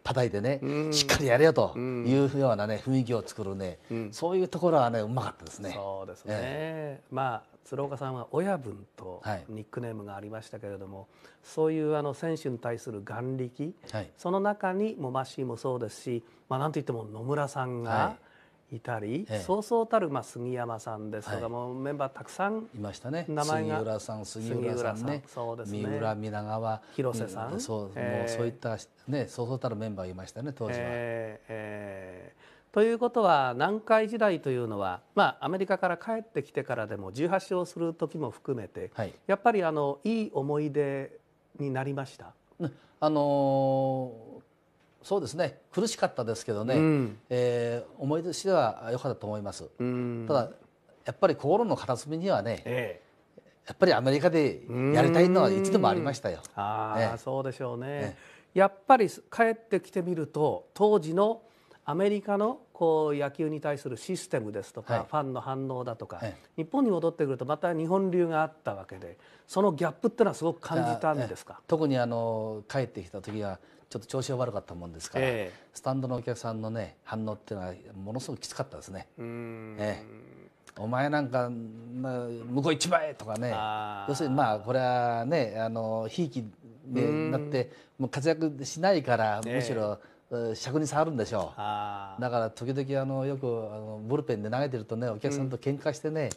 叩いてね、しっかりやれよというようなね雰囲気を作るね、そういうところはねうまかったですね。そうですね、えー、まあ鶴岡さんは親分とニックネームがありましたけれども、はい、そういうあの選手に対する眼力、はい、その中にもマシーもそうですし、まあ、なんといっても野村さんが、いたり、ええ、そうそうたる、まあ、杉山さんですとか、はい、もうメンバーたくさんいましたね名前が杉浦さん杉浦さん、ね、そうですね、三浦皆川広瀬さんそうえー、もうそういった、ね、そうそうたるメンバーいましたね当時は。えー、えー、ということは南海時代というのは、まあ、アメリカから帰ってきてからでも18勝する時も含めて、はい、やっぱりあのいい思い出になりました。あのーそうですね苦しかったですけどね、うん、えー、思い出しては良かったと思います、うん、ただやっぱり心の片隅にはね、ええ、やっぱりアメリカでやりたいのはいつでもありましたよ。あええ、そうでしょうね、ね、やっぱり帰ってきてみると当時のアメリカのこう野球に対するシステムですとか、はい、ファンの反応だとか、はい、日本に戻ってくるとまた日本流があったわけでそのギャップっていうのはすごく感じたんですか特にあの帰ってきた時はちょっと調子が悪かったもんですから、えー、スタンドのお客さんのね反応っていうのはものすごくきつかったですね。えー、お前なんか向こう一えとかね要するにまあこれはねあのひいきになってもう活躍しないからむしろ、尺に触るんでしょうだから時々あのよくあのブルペンで投げてるとねお客さんと喧嘩してね、うん、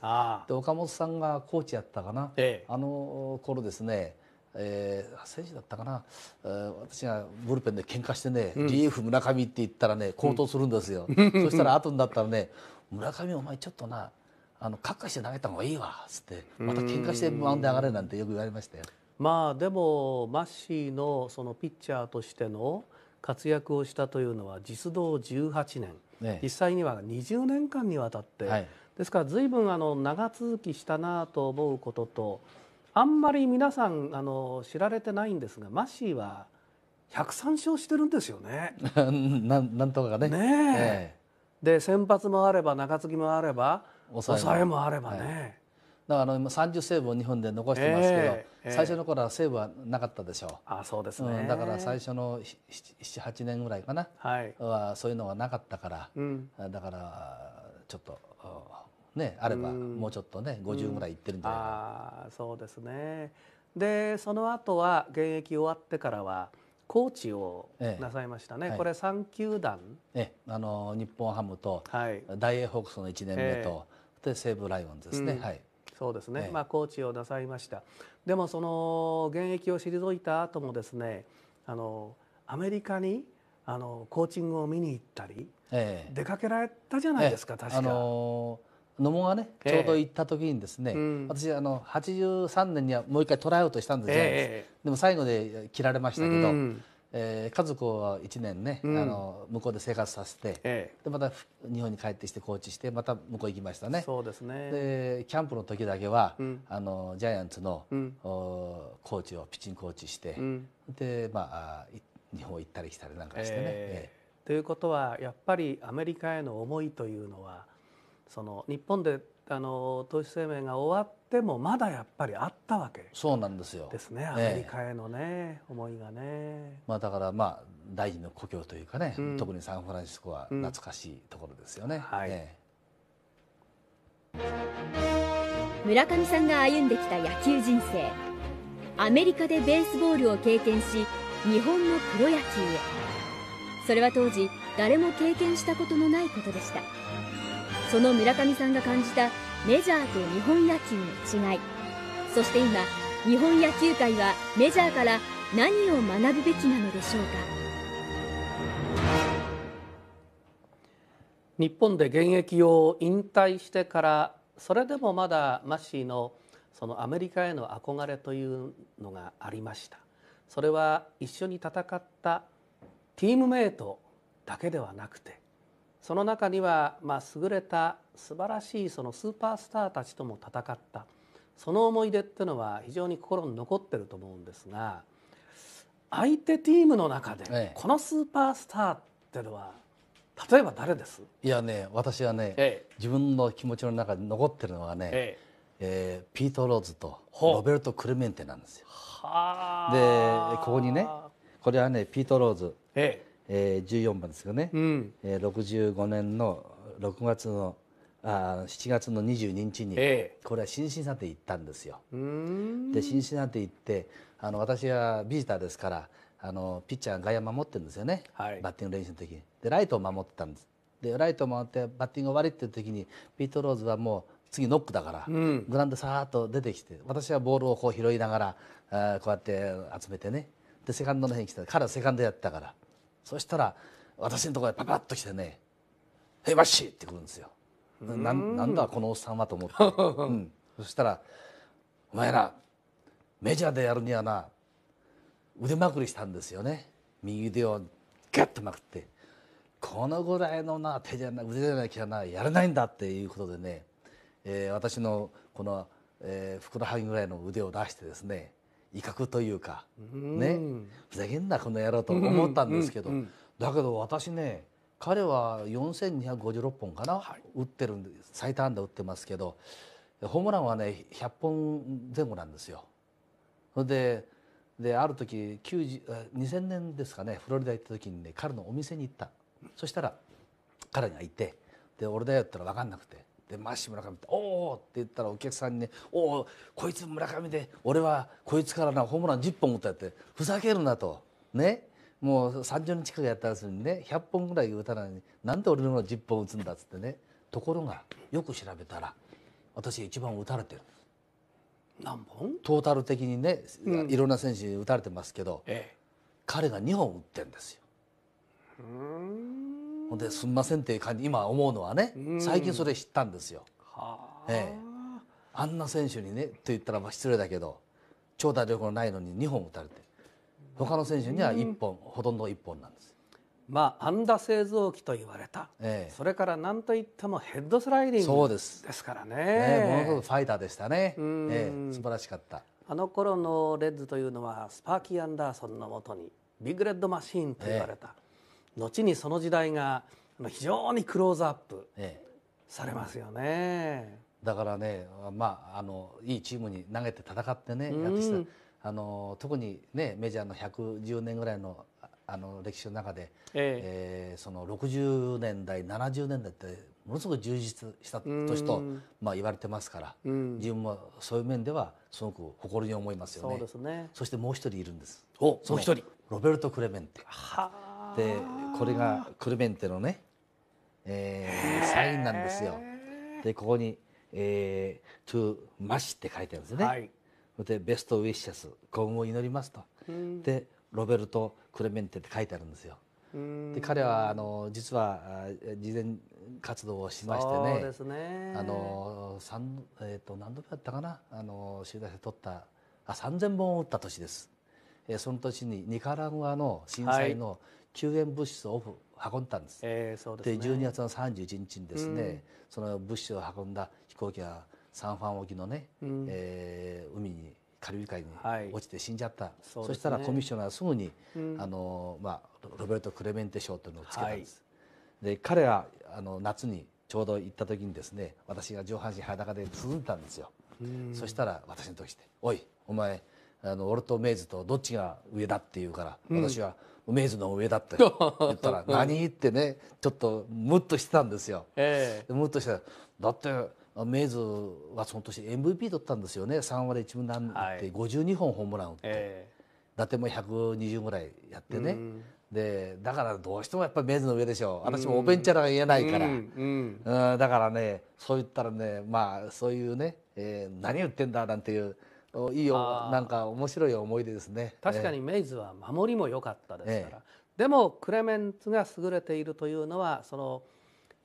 で岡本さんがコーチやったかな、ええ、あの頃ですねえー、選手だったかな、えー、私がブルペンで喧嘩してね、うん、フ村上って言ったらね高騰するんですよ、うん、そしたら後になったらね「村上お前ちょっとなあのカッカして投げた方がいいわ」っつってまた喧嘩してマウンド上がれなんてよく言われましたよ。まあでもマッシーのそのピッチャーとしての活躍をしたというのは実動18年、ね、実際には20年間にわたって、はい、ですから随分あの長続きしたなと思うこととあんまり皆さんあの知られてないんですがマシーは103勝してるんですよね。なんなんとかね。ねええ、で先発もあれば中継ぎもあれば抑えもあればね。はいだから今30セーブを日本で残してますけど、ええ最初の頃はセーブはなかったでしょうあそうですね、うん、だから最初の78年ぐらいかな、はい、はそういうのはなかったから、うん、だからちょっとねあればもうちょっとね50ぐらいいってるんじゃないかな、あ、そうですねでその後は現役終わってからはコーチをなさいましたね、ええ、これ3球団、ええ、あの日本ハムと、はい、ダホークスの1年目と、で西武ライオンズですね、うん、はいそうですね、まあ、コーチをなさいましたでもその現役を退いた後もですねあのアメリカにあのコーチングを見に行ったり、ええ、出かけられたじゃないですか、確か。あのー野茂がねちょうど行った時にですね、えー、私あの83年にはもう一回トライアウトしたんですよ、えー、でも最後で切られましたけど、うん、えー、家族を1年ね、うん、あの向こうで生活させて、えー、でまた日本に帰ってきてコーチしてまた向こう行きましたねそうですねでキャンプの時だけは、うん、あのジャイアンツの、うん、おコーチをピッチングコーチして、でまあ日本行ったり来たりなんかしてね。えー、ということはやっぱりアメリカへの思いというのはその日本であの投資生命が終わってもまだやっぱりあったわけそうなんですよですねアメリカへのね、え思いがね、まあ、だからまあ第二の故郷というかね、うん、特にサンフランシスコは懐かしいところですよね、うん、はい、え村上さんが歩んできた野球人生アメリカでベースボールを経験し日本のプロ野球へそれは当時誰も経験したことのないことでしたその村上さんが感じたメジャーと日本野球の違いそして今日本野球界はメジャーから何を学ぶべきなのでしょうか日本で現役を引退してからそれでもまだマッシーのそのアメリカへの憧れというのがありましたそれは一緒に戦ったチームメートだけではなくてその中には、まあ、優れた素晴らしいそのスーパースターたちとも戦ったその思い出っていうのは非常に心に残ってると思うんですが相手チームの中でこのスーパースターっていうのは例えば誰ですいやね私はね、ええ、自分の気持ちの中で残ってるのはね、えええー、ピート・ローズとロベルト・クレメンテなんですよ。でここにねこれはねピート・ローズ、ええ、えー、14番ですよね、うん、えー、65年の6月のあ7月の22日に、ええ、これは新進さナテ行ったんですよ。で新進さナテ行ってあの私はビジターですからあのピッチャーが外野守ってるんですよね、はい、バッティング練習の時にでライトを守ってたんですでライトを守ってバッティング終わりっていう時にピート・ローズはもう次ノックだから、うん、グラウンドさーっと出てきて私はボールをこう拾いながらあこうやって集めてねでセカンドの辺に来た彼はセカンドやったから。そしたら私のところへパパッと来てね「へいわっし!」って来るんですよ。ななんだこのおっさんはと思って、うん、そしたら「お前らメジャーでやるにはな腕まくりしたんですよね右腕をガッとまくってこのぐらいのな手じゃな腕じゃなきゃなやれないんだ」っていうことでね、えー、私のこの、えー、ふくらはぎぐらいの腕を出してですね威嚇というか、ね、ふざけんなこの野郎と思ったんですけど、だけど私ね彼は4256本かな、はい、打ってるんで最多安打打ってますけどホームランはね100本前後なんですよ。でである時2000年ですかねフロリダ行った時にね彼のお店に行ったそしたら彼がいて「で俺だよ」って言ったら分かんなくてでマッシ村上って「おお!」って言ったらお客さんにね「おおこいつ村上で俺はこいつからなホームラン10本打った」ってふざけるなとねもう30日近くやったらするにね100本ぐらい打たないのになんで俺の10本打つんだっつってねところがよく調べたら私一番打たれてる何本トータル的にね、うん、いろんな選手に打たれてますけど、ええ、彼が2本打ってんですよ。ほんですんませんっていう感じ今思うのはね最近それ知ったんですよ。ええ、あんな選手にねと言ったらまあ失礼だけど長打力のないのに2本打たれて他の選手には1本ほとんど1本なんです。まあ、安打製造機と言われた、ええ、それから何といってもヘッドスライディングですからねねものすごくファイターでしたね、ええ、素晴らしかったあの頃のレッズというのはスパーキー・アンダーソンのもとにビッグレッドマシーンと言われた、え後にその時代が非常にクローズアップされますよね。ええ、だからね、まあ、あのいいチームに投げて戦ってね、やってあの特に、ね、メジャーの110年ぐらいのあの歴史の中で、えええー、その60年代70年代ってものすごく充実した年と、まあ、言われてますから、うん、自分もそういう面ではすごく誇りに思いますよね。そうですねそしてもう一人いるんです。おその一人ロベルト・クレメンテ。はあでこれがクルメンテのね、えー、サインなんですよ。でここに「えー、ゥーマシ」って書いてあるんですね。はい、で「ベストウィッシャス幸運を祈りますと」うでロベルト・クレメンテって書いてあるんですよ。で彼はあの実は事前活動をしましてね、そうですね、あの三えっ、ー、と何度目だったかなあの集団で取ったあ三千本を打った年です。えー、その年にニカラグアの震災の、はい救援物資を運んだんです,、えーそうです、ね、で12月の31日にですね、うん、その物資を運んだ飛行機がサンファン沖のね、うん、えー、海にカリブ海に落ちて死んじゃった、はいそね、そしたらコミッショナーすぐに、うん、あのまあ、ロベルト・クレメンテ賞というのをつけたんです。はい、で彼があの夏にちょうど行った時にですね私が上半身裸でつんだんですよ、そしたら私の時して「おいお前あの俺とメイズとどっちが上だ?」って言うから、私は「梅津の上だ」って 言ったら「何?」ってねちょっとムッとしてたんですよ。えー、ムッとしてだってメイズはその年 MVP 取ったんですよね3割1分何打って52本ホームラン打って、えー、打点も120ぐらいやってね、でだからどうしてもやっぱりメイズの上でしょう私もおべんちゃらが言えないから、うんだからねそう言ったらねまあそういうね、えー、何言ってんだなんていういいよなんか面白い思い出ですね確かにメイズは守りも良かったですから、ええ、でもクレメンツが優れているというのはその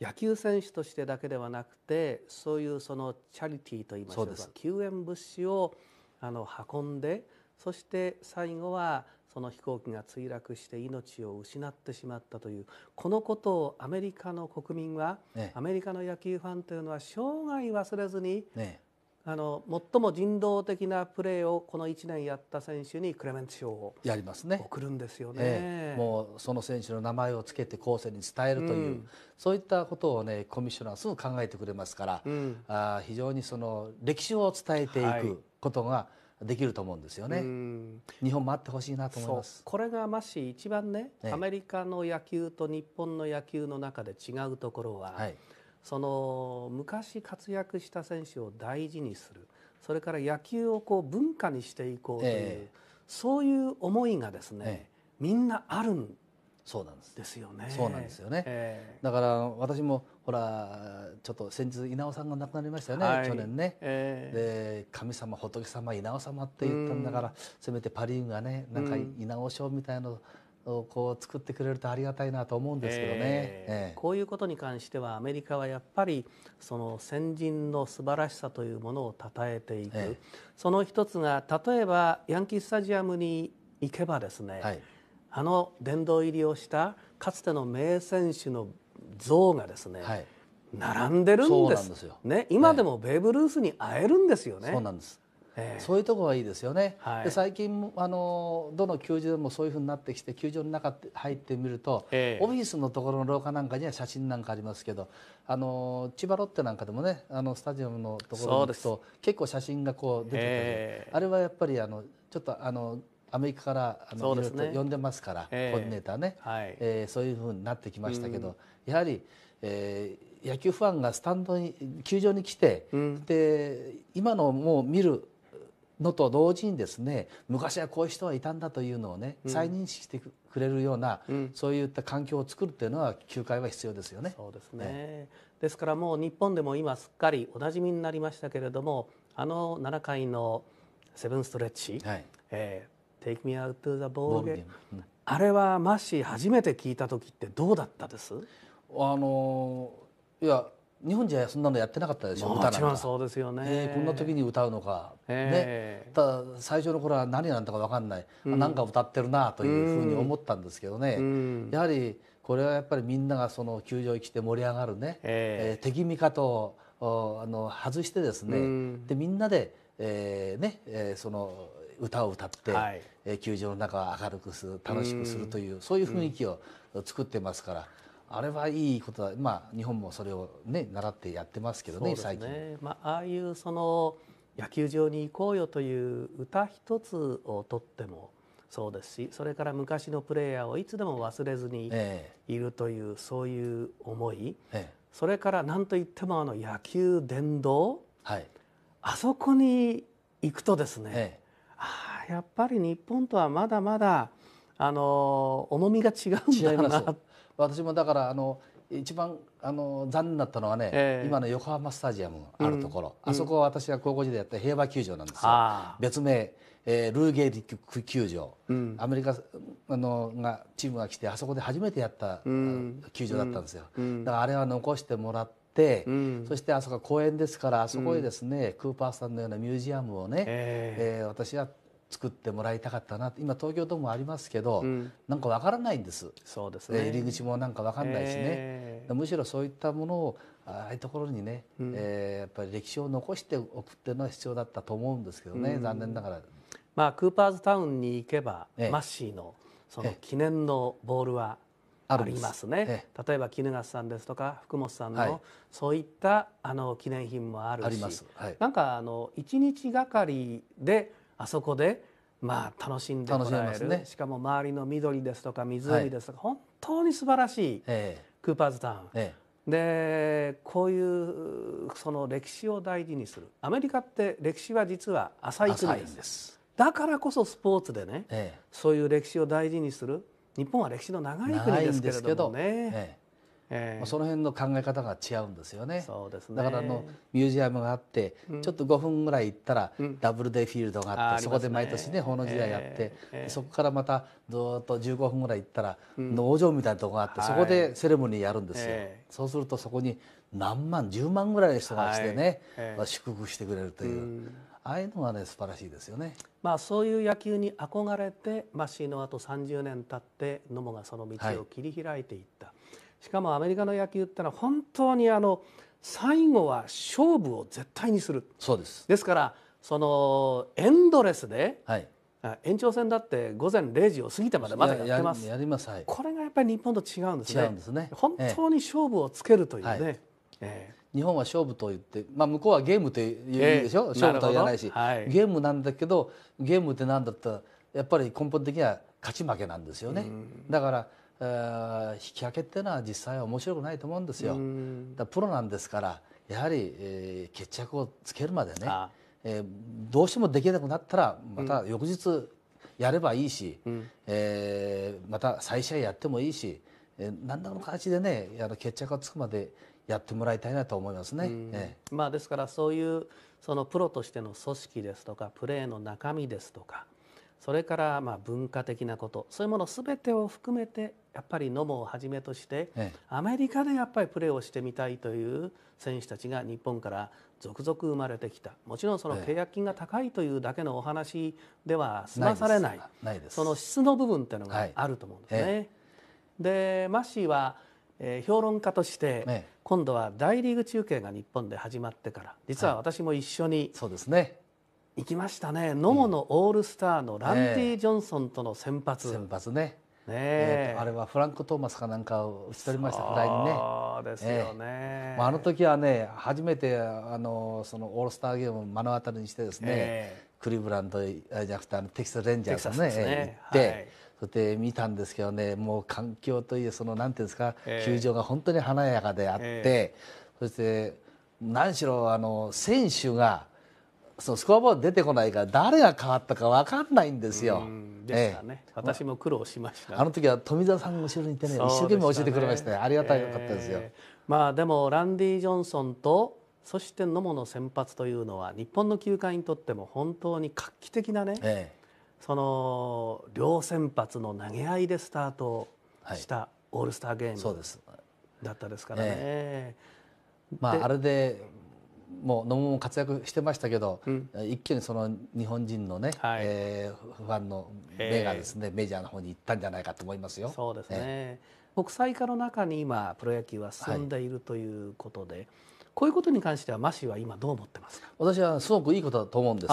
野球選手としてだけではなくてそういうそのチャリティーといいますか救援物資をあの運んでそして最後はその飛行機が墜落して命を失ってしまったというこのことをアメリカの国民は、ね、アメリカの野球ファンというのは生涯忘れずに、ね、あの最も人道的なプレーをこの1年やった選手にクレメンツ賞をやりますね送るんですよね、えもうその選手の名前をつけて後世に伝えるという、うん、そういったことをねコミッショナーすぐ考えてくれますから、うん、あ非常にその歴史を伝えていくことができると思うんですよね、日本もあってほしいなと思いますこれがまし一番ね、アメリカの野球と日本の野球の中で違うところは、はいその昔活躍した選手を大事にするそれから野球をこう文化にしていこうという、えー、そういう思いがですね、えー、みんなあるんそうなんですですよねそうなんですよね、えー、だから私もほらちょっと先日稲尾さんが亡くなりましたよね、はい、去年ね、えー、で神様仏様稲尾様って言ったんだから、せめてパ・リーグがねなんか稲尾賞みたいなの、をこう作ってくれるとありがたいなと思うんですけどね、えーえー、こういうことに関してはアメリカはやっぱりその先人の素晴らしさというものをたえていく、えー、その一つが例えばヤンキースタジアムに行けばですね、はい、あの殿堂入りをしたかつての名選手の像がですね、はい、並んでるんですですよ、ね、今でもベーブ・ルースに会えるんですよね。そうなんですえー、そういうところがいいですよね、はい、で最近あのどの球場でもそういうふうになってきて球場の中って入ってみると、えー、オフィスのところの廊下なんかには写真なんかありますけどあの千葉ロッテなんかでもねあのスタジアムのところに行くと結構写真がこう出てて、えー、あれはやっぱりあのちょっとあのアメリカからあの、ね、と呼んでますから、えー、コーディネーターね、はいえー、そういうふうになってきましたけど、うん、やはり、えー、野球ファンがスタンドに球場に来て、うん、で今のもう見るのと同時にですね昔はこういう人はいたんだというのをね、再認識してくれるような、うん、そういった環境を作るというのは休会は必要ですよね。そうですね、ね、ですからもう日本でも今すっかりおなじみになりましたけれどもあの7回のセブンストレッチ「はい、Take Me Out to the Ball Game」あれはマッシー初めて聞いた時ってどうだったですあのいや日本じゃそんなのやってなかったでしょ、まあ、歌なんそうですよね、えー、こんな時に歌うのか、えー、ね、ただ最初の頃は何なんだか分かんない、うん、なんか歌ってるなというふうに思ったんですけどね、うん、やはりこれはやっぱりみんながその球場に来て盛り上がるね、えー、えー、敵味方をあの外してですね、うん、でみんなで、えー、ね、えー、その歌を歌って、はい、えー、球場の中を明るくする楽しくするという、そういう雰囲気を作ってますから。あれはいいことだ、まあ、日本もそれを、ね、習ってやってますけどね、ね最近。まあ、ああいうその野球場に行こうよという歌一つをとってもそうですしそれから昔のプレーヤーをいつでも忘れずにいるという、えそういう思い、え、それから何といってもあの野球殿堂、はい、あそこに行くとですね、ああやっぱり日本とはまだまだあの重みが違うんだよなと私もだからあの一番あの残念だったのはね、えー、今の横浜スタジアムあるところ、うん、あそこは私が高校時代やった平和球場なんですよ、別名、えー、ルーゲーリック球場、うん、アメリカあのがチームが来てあそこで初めてやった、球場だったんですよ、だからあれは残してもらって、そしてあそこ公園ですからあそこへですね、クーパーさんのようなミュージアムをね、えー、えー、私は作ってもらいたかったな今東京ドームありますけど、うん、なんかわからないんですそうですね、入り口もなんかわかんないしね、えー、むしろそういったものをああいうところにね、うん、えー、やっぱり歴史を残しておくっていうのは必要だったと思うんですけどね、うん、残念ながら。まあ、クーパーズタウンに行けば、ええ、マッシーのその記念のボールはありますね、ええ、例えば衣笠さんですとか福本さんの、はい、そういったあの記念品もあるしあ、はい、なんかあの一日がかりであそこでまあ楽しんでもらえる、ね、しかも周りの緑ですとか湖ですとか、はい、本当に素晴らしい、えー、クーパーズタウン、えー、でこういうその歴史を大事にするアメリカって歴史は実は浅い国ですだからこそスポーツでね、えー、そういう歴史を大事にする日本は歴史の長い国ですけれどもね。えー、その辺の考え方が違うんですよね。そうですねだからあのミュージアムがあって、うん、ちょっと5分ぐらい行ったら、うん、ダブルデイフィールドがあって、ね、そこで毎年ね法の時代やって、えー、そこからまたずっと15分ぐらい行ったら、うん、農場みたいなとこがあって、そこでセレモニーやるんですよ。はい、そうするとそこに何万10万ぐらいの人が来てね、はい、祝福してくれるという。ああいうのはね素晴らしいですよね。まあそういう野球に憧れてマッシーの後30年経って野茂がその道を切り開いていった。しかもアメリカの野球ってのは本当にあの最後は勝負を絶対にするそうですですからそのエンドレスで、はい、延長戦だって午前0時を過ぎてまでまだやってますやります、はい、これがやっぱり日本と違うんですね違うんですね本当に勝負をつけるというね、はい、えー、日本は勝負と言って、まあ、向こうはゲームと言うんでしょ、えー、勝負とは言わないし、はい、ゲームなんだけどゲームって何だったらやっぱり根本的には勝ち負けなんですよね。だからえー、引き分けっていうのは実際は面白くないと思うんですよ。だプロなんですからやはり、えー、決着をつけるまでね、えー、どうしてもできなくなったらまた翌日やればいいし、うん、えー、また再試合やってもいいし、えー、何らかの形でねあの決着がつくまでやってもらいたいなと思いますね。ええ、まあですからそういうそのプロとしての組織ですとかプレーの中身ですとかそれからまあ文化的なことそういうものすべてを含めてやっぱりノモをはじめとして、ええ、アメリカでやっぱりプレーをしてみたいという選手たちが日本から続々生まれてきたもちろんその契約金が高いというだけのお話では済まされないない、その質の部分っていうのがあると思うんですね。はいえ、でマッシーは、えー、評論家として、今度は大リーグ中継が日本で始まってから実は私も一緒に、はい、そうですね行きましたね野茂のオールスターのランディ・ジョンソンとの先発、先発ねねえー、あれはフランク・トーマスかなんかを打ち取りましたフライにね。そうですよね、えー、まあ、あの時はね初めてあのそのオールスターゲームを目の当たりにしてですね、えー、クリーブランドじゃなくてあのテキサス・レンジャーズねね行って、はい、そして見たんですけどねもう環境といえそのなんていうんですか、えー、球場が本当に華やかであって、そして何しろあの選手が。そうスコアボード出てこないから誰が変わったか分かんないんですよ。ですかね、ええ、私も苦労しましたあの時は富澤さんが後ろにいてね、ね、一生懸命教えてくれまして、ね、ありがたいかったですよ、えー、まあでもランディ・ジョンソンとそして野茂の先発というのは日本の球界にとっても本当に画期的なね、ええ、その両先発の投げ合いでスタートしたオールスターゲームだったですからね。はいええ、まあ、あれでもう野茂も活躍してましたけど、うん、一気にその日本人のね、はい、えー、ファンの目がですね、えー、メジャーの方に行ったんじゃないかと思いますよ。そうですね、え国際化の中に今プロ野球は進んでいるということで、はい、こういうことに関してはマシは今どう思ってますか私はすごくいいことだと思うんです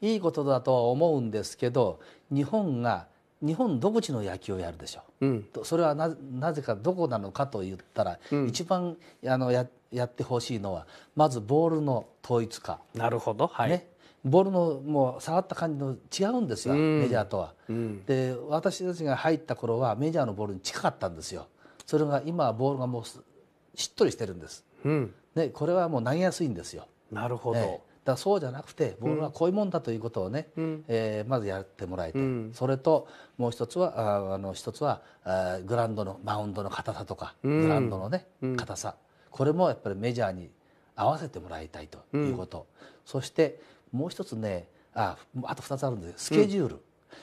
いいことだとは思うんですけど日本が日本独自の野球をやるでしょう、うん、それはなぜかどこなのかと言ったら、うん、一番あのややってほしいのはまずボールの統一化なるほど、はい、ね、ボールのもう触った感じの違うんですよ、メジャーとは。で私たちが入った頃はメジャーのボールに近かったんですよ。それが今はボールがもうしっとりしてるんです。うん、ね、これはもう投げやすいんですよ。なるほど、ね、だそうじゃなくてボールはこういうもんだということをね、うん、えー、まずやってもらえて、うん、それともう一つはああの一つはあグランドのマウンドの硬さとか、グランドのね硬さこれもやっぱりメジャーに合わせてもらいたいということ、うん、そしてもう一つねああと2つあるんですスケジュール、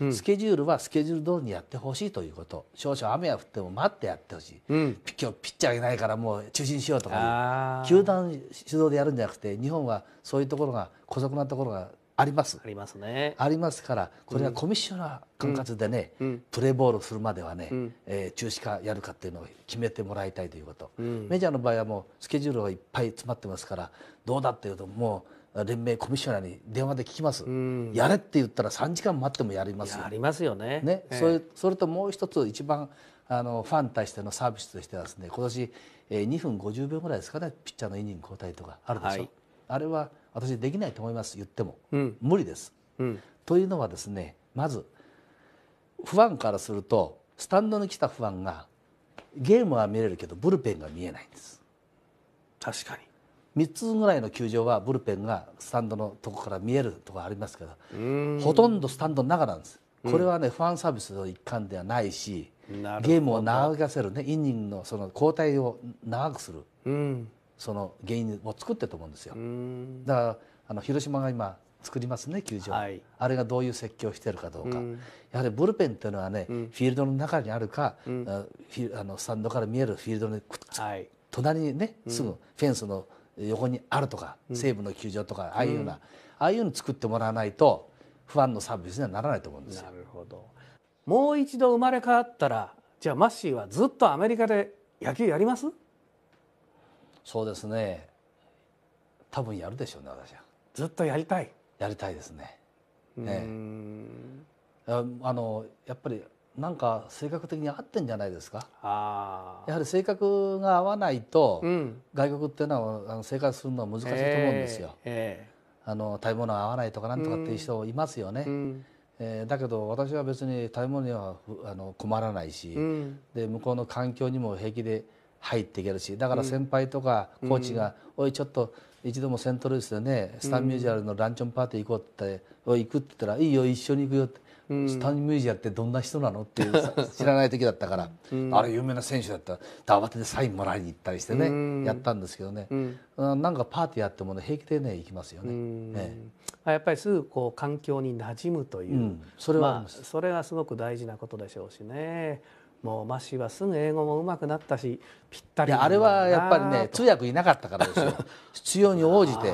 うんうん、スケジュールはスケジュール通りにやってほしいということ少々雨が降っても待ってやってほしい、うん、今日ピッチャーがいないからもう中心しようとか球団主導でやるんじゃなくて日本はそういうところが姑息なところがありますありますねありますからこれはコミッショナー管轄でね、うん、プレーボールするまではね、うん、えー、中止かやるかっていうのを決めてもらいたいということ、うん、メジャーの場合はもうスケジュールはいっぱい詰まってますからどうだっていうともう連盟コミッショナーに電話で聞きます、うん、やれって言ったら3時間待ってもやりますやりますよねね、ええ、それそれともう一つ一番あのファンに対してのサービスとしてはですね今年、えー、2分50秒ぐらいですかねピッチャーのイニング交代とかあるでしょ、はいあれは私できないと思います言っても、うん、無理です、うん、というのはですねまずファンからするとスタンドに来たファンがゲームは見れるけどブルペンが見えないんです確かに3つぐらいの球場はブルペンがスタンドのとこから見えるとこありますけどほとんどスタンドの中なんですこれはね、うん、ファンサービスの一環ではないしゲームを長かせるねイニングのその交代を長くする、うん、その原因を作ってると思うんですよ。だからあの広島が今作りますね球場、はい、あれがどういう設計をしてるかどうか、うん、やはりブルペンっていうのはね、うん、フィールドの中にあるか、うん、あのスタンドから見えるフィールドの、はい、隣にねすぐフェンスの横にあるとか、西武の球場とかああいうような、ああいうの作ってもらわないと不安のサービスにはならないと思うんですよ。なるほどもう一度生まれ変わったらじゃあマッシーはずっとアメリカで野球やりますそうですね多分やるでしょうね私はずっとやりたいやりたいですねねあのやっぱりなんか性格的に合ってんじゃないですかやはり性格が合わないと、うん、外国っていうのはあの生活するのは難しいと思うんですよ、えーえー、あの食べ物合わないとかなんとかっていう人いますよね、うん、えー、だけど私は別に食べ物にはあの困らないし、うん、で向こうの環境にも平気で入っていけるしだから先輩とかコーチが「おいちょっと一度もセントルイスでねスタンミュージアルのランチョンパーティー行こう」って「おい行く」って言ったら「いいよ一緒に行くよ」って。うん、スタンミュージアってどんな人なのっていう 知らない時だったから、うん、あれ有名な選手だったら慌ててサインもらいに行ったりしてね、うん、やったんですけどね、うん、なんかパーティーやってもね平気でね行きますよね。ねやっぱりすぐこう環境に馴染むという、それは、まあ、それはすごく大事なことでしょうしね。もうマシはすぐ英語も上手くなったしぴったりあれはやっぱりね通訳いなかったからですよ 必要に応じて。